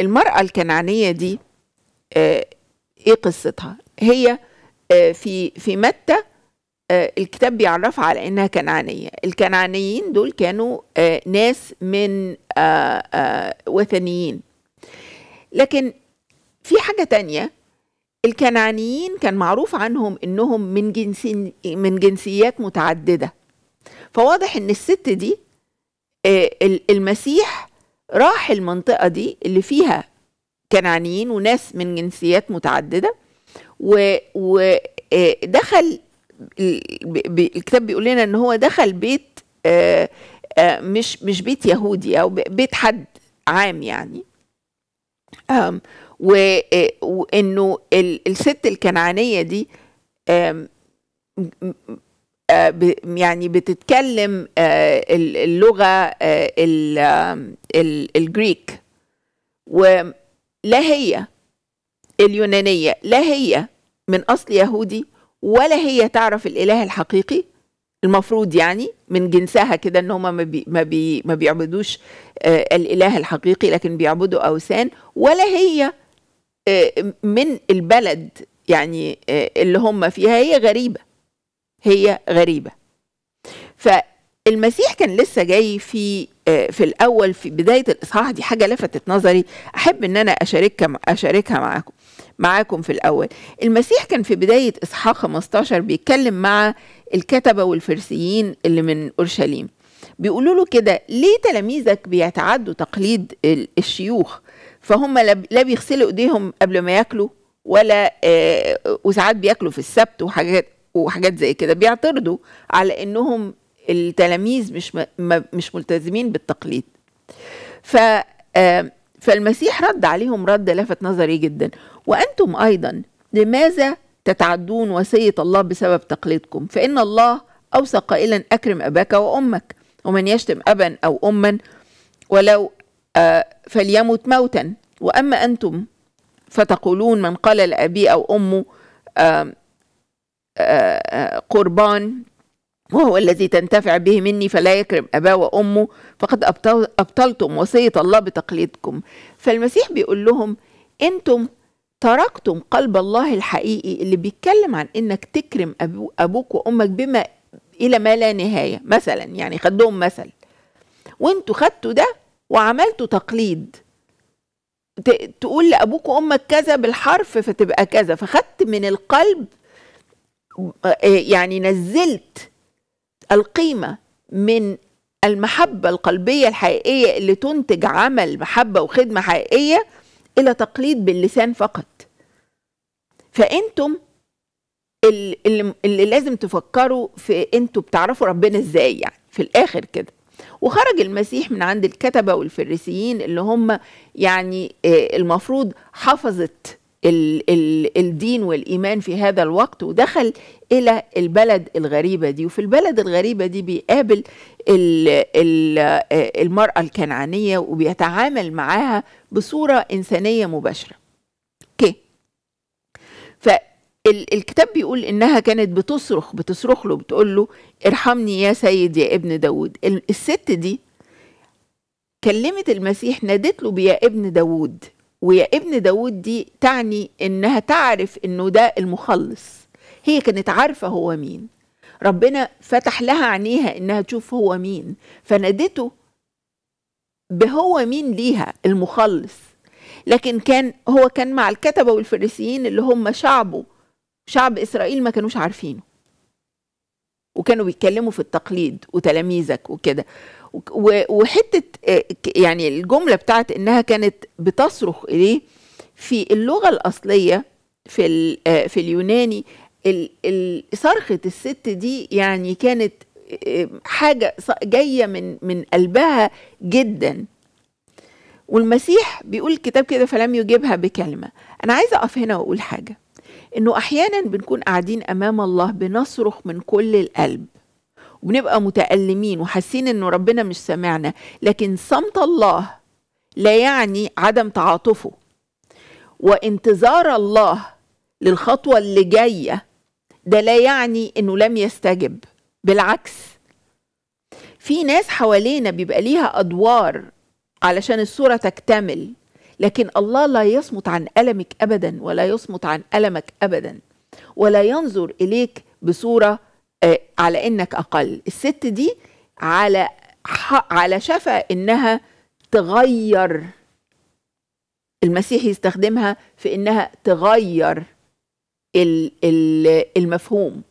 المرأة الكنعانية دي آه، إيه قصتها هي آه، في في متى آه، الكتاب بيعرفها على انها كنعانيه الكنعانيين دول كانوا ناس من وثنيين لكن في حاجه تانية الكنعانيين كان معروف عنهم انهم من جنسي من جنسيات متعدده فواضح ان الست دي آه، المسيح راح المنطقه دي اللي فيها كنعانيين وناس من جنسيات متعدده ودخل آه، الكتاب بيقول لنا ان هو دخل بيت آه، مش مش بيت يهودي او بيت حد عام يعني وانه آه، الست الكنعانيه دي آه، يعني بتتكلم آه، اللغه الجريك ولا هي اليونانيه لا هي من اصل يهودي ولا هي تعرف الاله الحقيقي المفروض يعني من جنسها كده ان هم ما, بي ما, بي ما بيعبدوش آه الاله الحقيقي لكن بيعبدوا اوثان ولا هي آه، من البلد يعني آه، اللي هم فيها هي غريبة هي غريبة فالمسيح كان لسه جاي في آه، في الأول في بداية الإصحاح دي حاجة لفتت نظري أحب إن أنا أشاركها أشاركها معاكم معاكم في الأول المسيح كان في بداية إصحاح 15 بيتكلم مع الكتبة والفرسيين اللي من أورشليم بيقولوا له كده ليه تلاميذك بيتعدوا تقليد الشيوخ فهم لا بيغسلوا ايديهم قبل ما ياكلوا ولا آه، وساعات بياكلوا في السبت وحاجات وحاجات زي كده بيعترضوا على انهم التلاميذ مش مش ملتزمين بالتقليد ف فالمسيح رد عليهم رد لفت نظري جدا وانتم ايضا لماذا تتعدون وصيه الله بسبب تقليدكم فان الله اوصى قائلا اكرم اباك وامك ومن يشتم ابا او اما ولو فليمت موتا وأما أنتم فتقولون من قال لأبي أو أمه آه، آه، قربان وهو الذي تنتفع به مني فلا يكرم أباه وأمه فقد أبطلتم وصية الله بتقليدكم فالمسيح بيقول لهم أنتم تركتم قلب الله الحقيقي اللي بيتكلم عن انك تكرم أبو ابوك وامك بما الى ما لا نهايه مثلا يعني خدهم مثل وانتوا خدتوا ده وعملت تقليد تقول لابوك وامك كذا بالحرف فتبقى كذا فخدت من القلب آه، يعني نزلت القيمه من المحبه القلبيه الحقيقيه اللي تنتج عمل محبه وخدمه حقيقيه الى تقليد باللسان فقط فانتم اللي, اللي لازم تفكروا في انتوا بتعرفوا ربنا ازاي يعني في الاخر كده وخرج المسيح من عند الكتبة والفريسيين اللي هم يعني آه، المفروض حفظت ال ال الدين والإيمان في هذا الوقت ودخل إلى البلد الغريبة دي وفي البلد الغريبة دي بيقابل ال ال آه، المرأة الكنعانية وبيتعامل معاها بصورة إنسانية مباشرة اوكي الكتاب بيقول انها كانت بتصرخ بتصرخ له بتقول له ارحمني يا سيد يا ابن داود الست دي كلمت المسيح نادت له بيا ابن داود ويا ابن داود دي تعني انها تعرف انه ده المخلص هي كانت عارفه هو مين ربنا فتح لها عينيها انها تشوف هو مين فنادته بهو مين ليها المخلص لكن كان هو كان مع الكتبه والفريسيين اللي هم شعبه شعب اسرائيل ما كانوش عارفينه وكانوا بيتكلموا في التقليد وتلاميذك وكده وحته آه، يعني الجمله بتاعت انها كانت بتصرخ اليه في اللغه الاصليه في آه، في اليوناني صرخه الست دي يعني كانت آه، حاجه جايه من من قلبها جدا والمسيح بيقول الكتاب كده فلم يجيبها بكلمه انا عايزه اقف هنا واقول حاجه انه احيانا بنكون قاعدين امام الله بنصرخ من كل القلب وبنبقى متألمين وحاسين انه ربنا مش سامعنا لكن صمت الله لا يعني عدم تعاطفه وانتظار الله للخطوة اللي جاية ده لا يعني انه لم يستجب بالعكس في ناس حوالينا بيبقى ليها ادوار علشان الصورة تكتمل لكن الله لا يصمت عن ألمك أبدا ولا يصمت عن ألمك أبدا ولا ينظر إليك بصورة آه، على إنك أقل الست دي على على شفا إنها تغير المسيح يستخدمها في إنها تغير المفهوم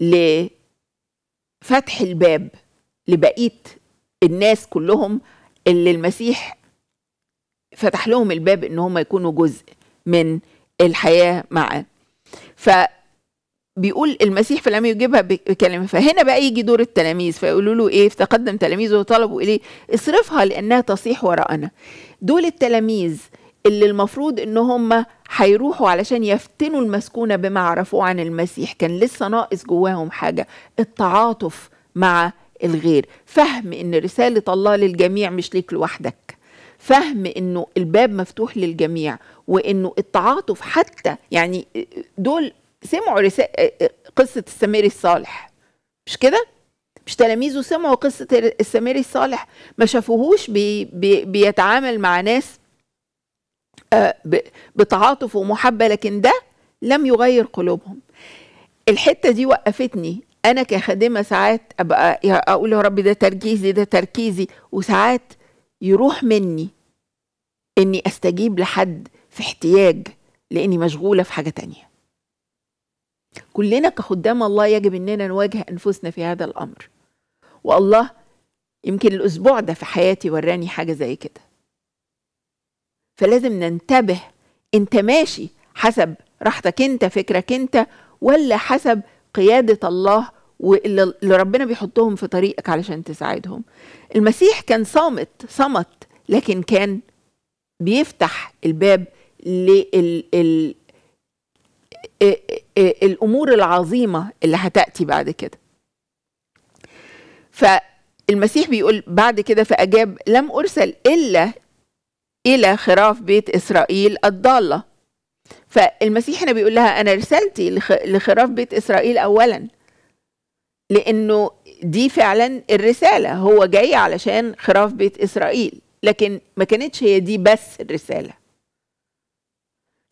لفتح الباب لبقيه الناس كلهم اللي المسيح فتح لهم الباب ان هم يكونوا جزء من الحياه معاه ف بيقول المسيح فلم يجيبها بكلمه فهنا بقى يجي دور التلاميذ فيقولوا له ايه فتقدم تلاميذه وطلبوا اليه اصرفها لانها تصيح وراءنا دول التلاميذ اللي المفروض ان هم هيروحوا علشان يفتنوا المسكونه بما عرفوه عن المسيح كان لسه ناقص جواهم حاجه التعاطف مع الغير فهم ان رساله الله للجميع مش ليك لوحدك فهم انه الباب مفتوح للجميع وانه التعاطف حتى يعني دول سمعوا قصه السميري الصالح مش كده مش تلاميذه سمعوا قصه السميري الصالح ما شافوهوش بي بي بيتعامل مع ناس بتعاطف ومحبه لكن ده لم يغير قلوبهم الحته دي وقفتني انا كخادمه ساعات ابقى اقول يا ربي ده تركيزي ده تركيزي وساعات يروح مني اني استجيب لحد في احتياج لاني مشغوله في حاجه تانية كلنا كخدام الله يجب اننا نواجه انفسنا في هذا الامر والله يمكن الاسبوع ده في حياتي وراني حاجه زي كده فلازم ننتبه انت ماشي حسب راحتك انت فكرك انت ولا حسب قياده الله واللي ربنا بيحطهم في طريقك علشان تساعدهم المسيح كان صامت صمت لكن كان بيفتح الباب لل الامور العظيمه اللي هتاتي بعد كده فالمسيح بيقول بعد كده فاجاب لم ارسل الا الى خراف بيت اسرائيل الضاله فالمسيح هنا بيقول لها انا رسالتي لخراف بيت اسرائيل اولا لأنه دي فعلا الرسالة هو جاي علشان خراف بيت إسرائيل لكن ما كانتش هي دي بس الرسالة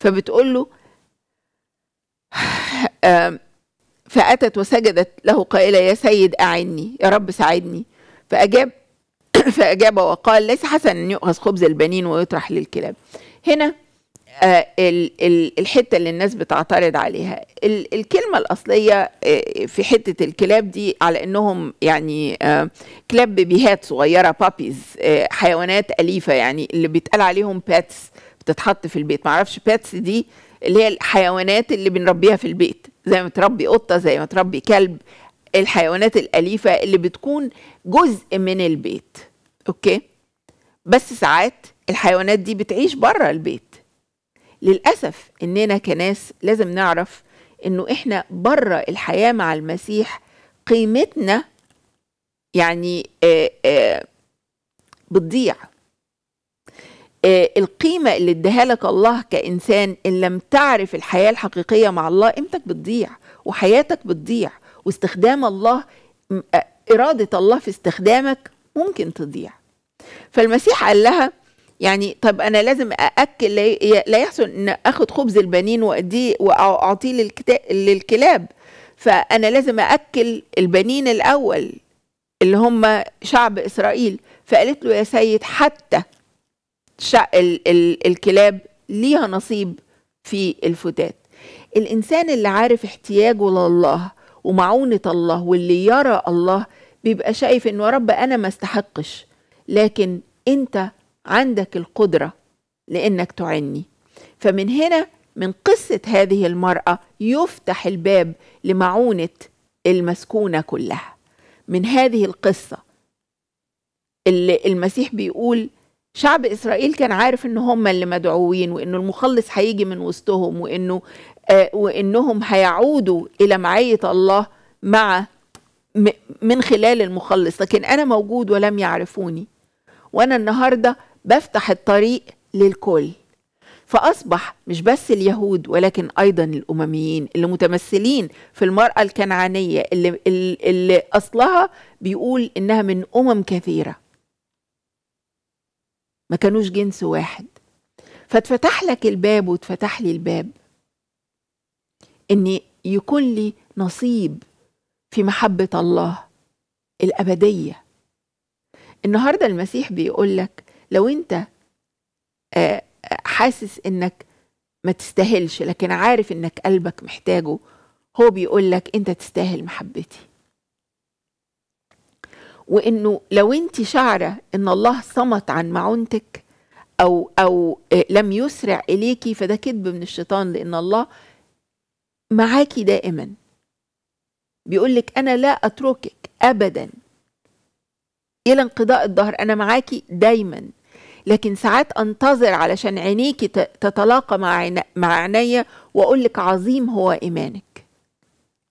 فبتقول له فأتت وسجدت له قائلة يا سيد أعني يا رب ساعدني فأجاب فأجاب وقال ليس حسن أن يؤخذ خبز البنين ويطرح للكلاب هنا آه، الحته اللي الناس بتعترض عليها الكلمه الاصليه آه، في حته الكلاب دي على انهم يعني آه، كلاب بيبيهات صغيره بابيز حيوانات اليفه يعني اللي بيتقال عليهم باتس بتتحط في البيت معرفش باتس دي اللي هي الحيوانات اللي بنربيها في البيت زي ما تربي قطه زي ما تربي كلب الحيوانات الاليفه اللي بتكون جزء من البيت اوكي بس ساعات الحيوانات دي بتعيش بره البيت للأسف إننا كناس لازم نعرف إنه إحنا بره الحياة مع المسيح قيمتنا يعني آآ آه، آآ آه، بتضيع آه، القيمة اللي اداها لك الله كإنسان إن لم تعرف الحياة الحقيقية مع الله قيمتك بتضيع وحياتك بتضيع واستخدام الله إرادة الله في استخدامك ممكن تضيع فالمسيح قال لها يعني طب انا لازم ااكل لا يحسن ان اخد خبز البنين واديه واعطيه للكلاب فانا لازم ااكل البنين الاول اللي هم شعب اسرائيل فقالت له يا سيد حتى ال ال الكلاب ليها نصيب في الفتات الانسان اللي عارف احتياجه لله ومعونه الله واللي يرى الله بيبقى شايف انه يا رب انا ما استحقش لكن انت عندك القدرة لأنك تعني فمن هنا من قصة هذه المرأة يفتح الباب لمعونة المسكونة كلها من هذه القصة اللي المسيح بيقول شعب إسرائيل كان عارف إن هم اللي مدعوين وإنه المخلص هيجي من وسطهم وإنه آه، وإنهم هيعودوا إلى معية الله مع من خلال المخلص لكن أنا موجود ولم يعرفوني وأنا النهاردة بفتح الطريق للكل فأصبح مش بس اليهود ولكن أيضا الأمميين اللي متمثلين في المرأة الكنعانية اللي, اللي أصلها بيقول إنها من أمم كثيرة ما كانوش جنس واحد فاتفتح لك الباب واتفتح لي الباب إن يكون لي نصيب في محبة الله الأبدية النهاردة المسيح بيقول لك لو انت آه، حاسس انك ما تستاهلش لكن عارف انك قلبك محتاجه هو بيقول لك انت تستاهل محبتي وانه لو انت شعره ان الله صمت عن معونتك او او آه، لم يسرع اليكي فده كذب من الشيطان لان الله معاكي دائما بيقول لك انا لا اتركك ابدا الى انقضاء الظهر انا معاكي دايما لكن ساعات انتظر علشان عينيكي تتلاقى مع مع عينيا واقول لك عظيم هو ايمانك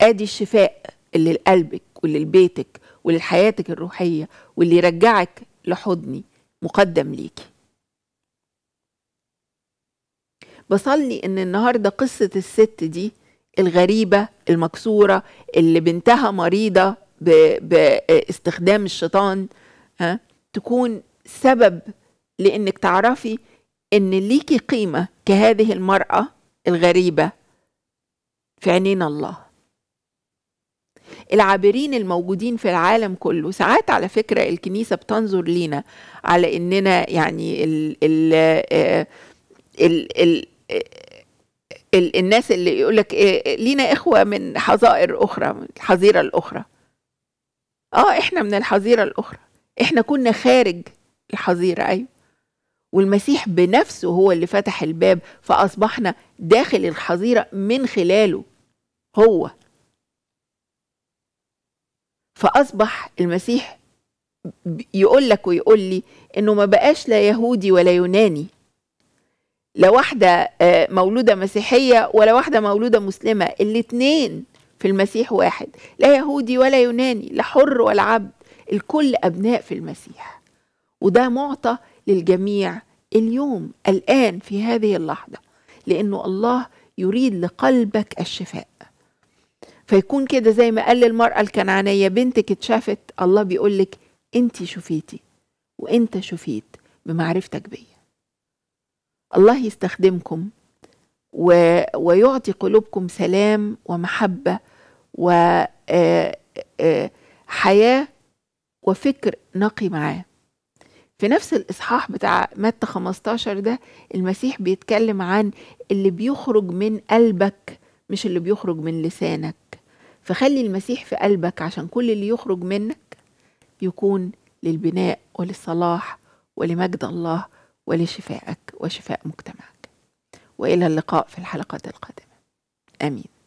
ادي الشفاء اللي لقلبك واللي لبيتك واللي لحياتك الروحيه واللي يرجعك لحضني مقدم ليكي بصلي ان النهارده قصه الست دي الغريبه المكسوره اللي بنتها مريضه باستخدام الشيطان ها تكون سبب لانك تعرفي ان ليكي قيمه كهذه المراه الغريبه في عينين الله العابرين الموجودين في العالم كله ساعات على فكرة الكنيسة بتنظر لينا على إننا يعني ال ال آه، ال ال ال الناس اللي يقول لك إيه، لينا إخوة من حظائر أخرى من الحظيرة الأخرى آه إحنا من الحظيرة الأخرى إحنا كنا خارج الحظيرة أيوة والمسيح بنفسه هو اللي فتح الباب فأصبحنا داخل الحظيرة من خلاله هو فأصبح المسيح يقول لك ويقول لي إنه ما بقاش لا يهودي ولا يوناني لا واحدة آه، مولودة مسيحية ولا واحدة مولودة مسلمة الاثنين في المسيح واحد لا يهودي ولا يوناني لا حر ولا عبد الكل أبناء في المسيح وده معطى للجميع اليوم الآن في هذه اللحظة لأنه الله يريد لقلبك الشفاء فيكون كده زي ما قال للمرأة الكنعانية بنتك اتشافت الله بيقول لك انت شفيتي وانت شفيت بمعرفتك بيا الله يستخدمكم و... ويعطي قلوبكم سلام ومحبة وحياة آه، آه، وفكر نقي معاه في نفس الإصحاح بتاع متى 15 ده المسيح بيتكلم عن اللي بيخرج من قلبك مش اللي بيخرج من لسانك فخلي المسيح في قلبك عشان كل اللي يخرج منك يكون للبناء وللصلاح ولمجد الله ولشفائك وشفاء مجتمعك والى اللقاء في الحلقات القادمه امين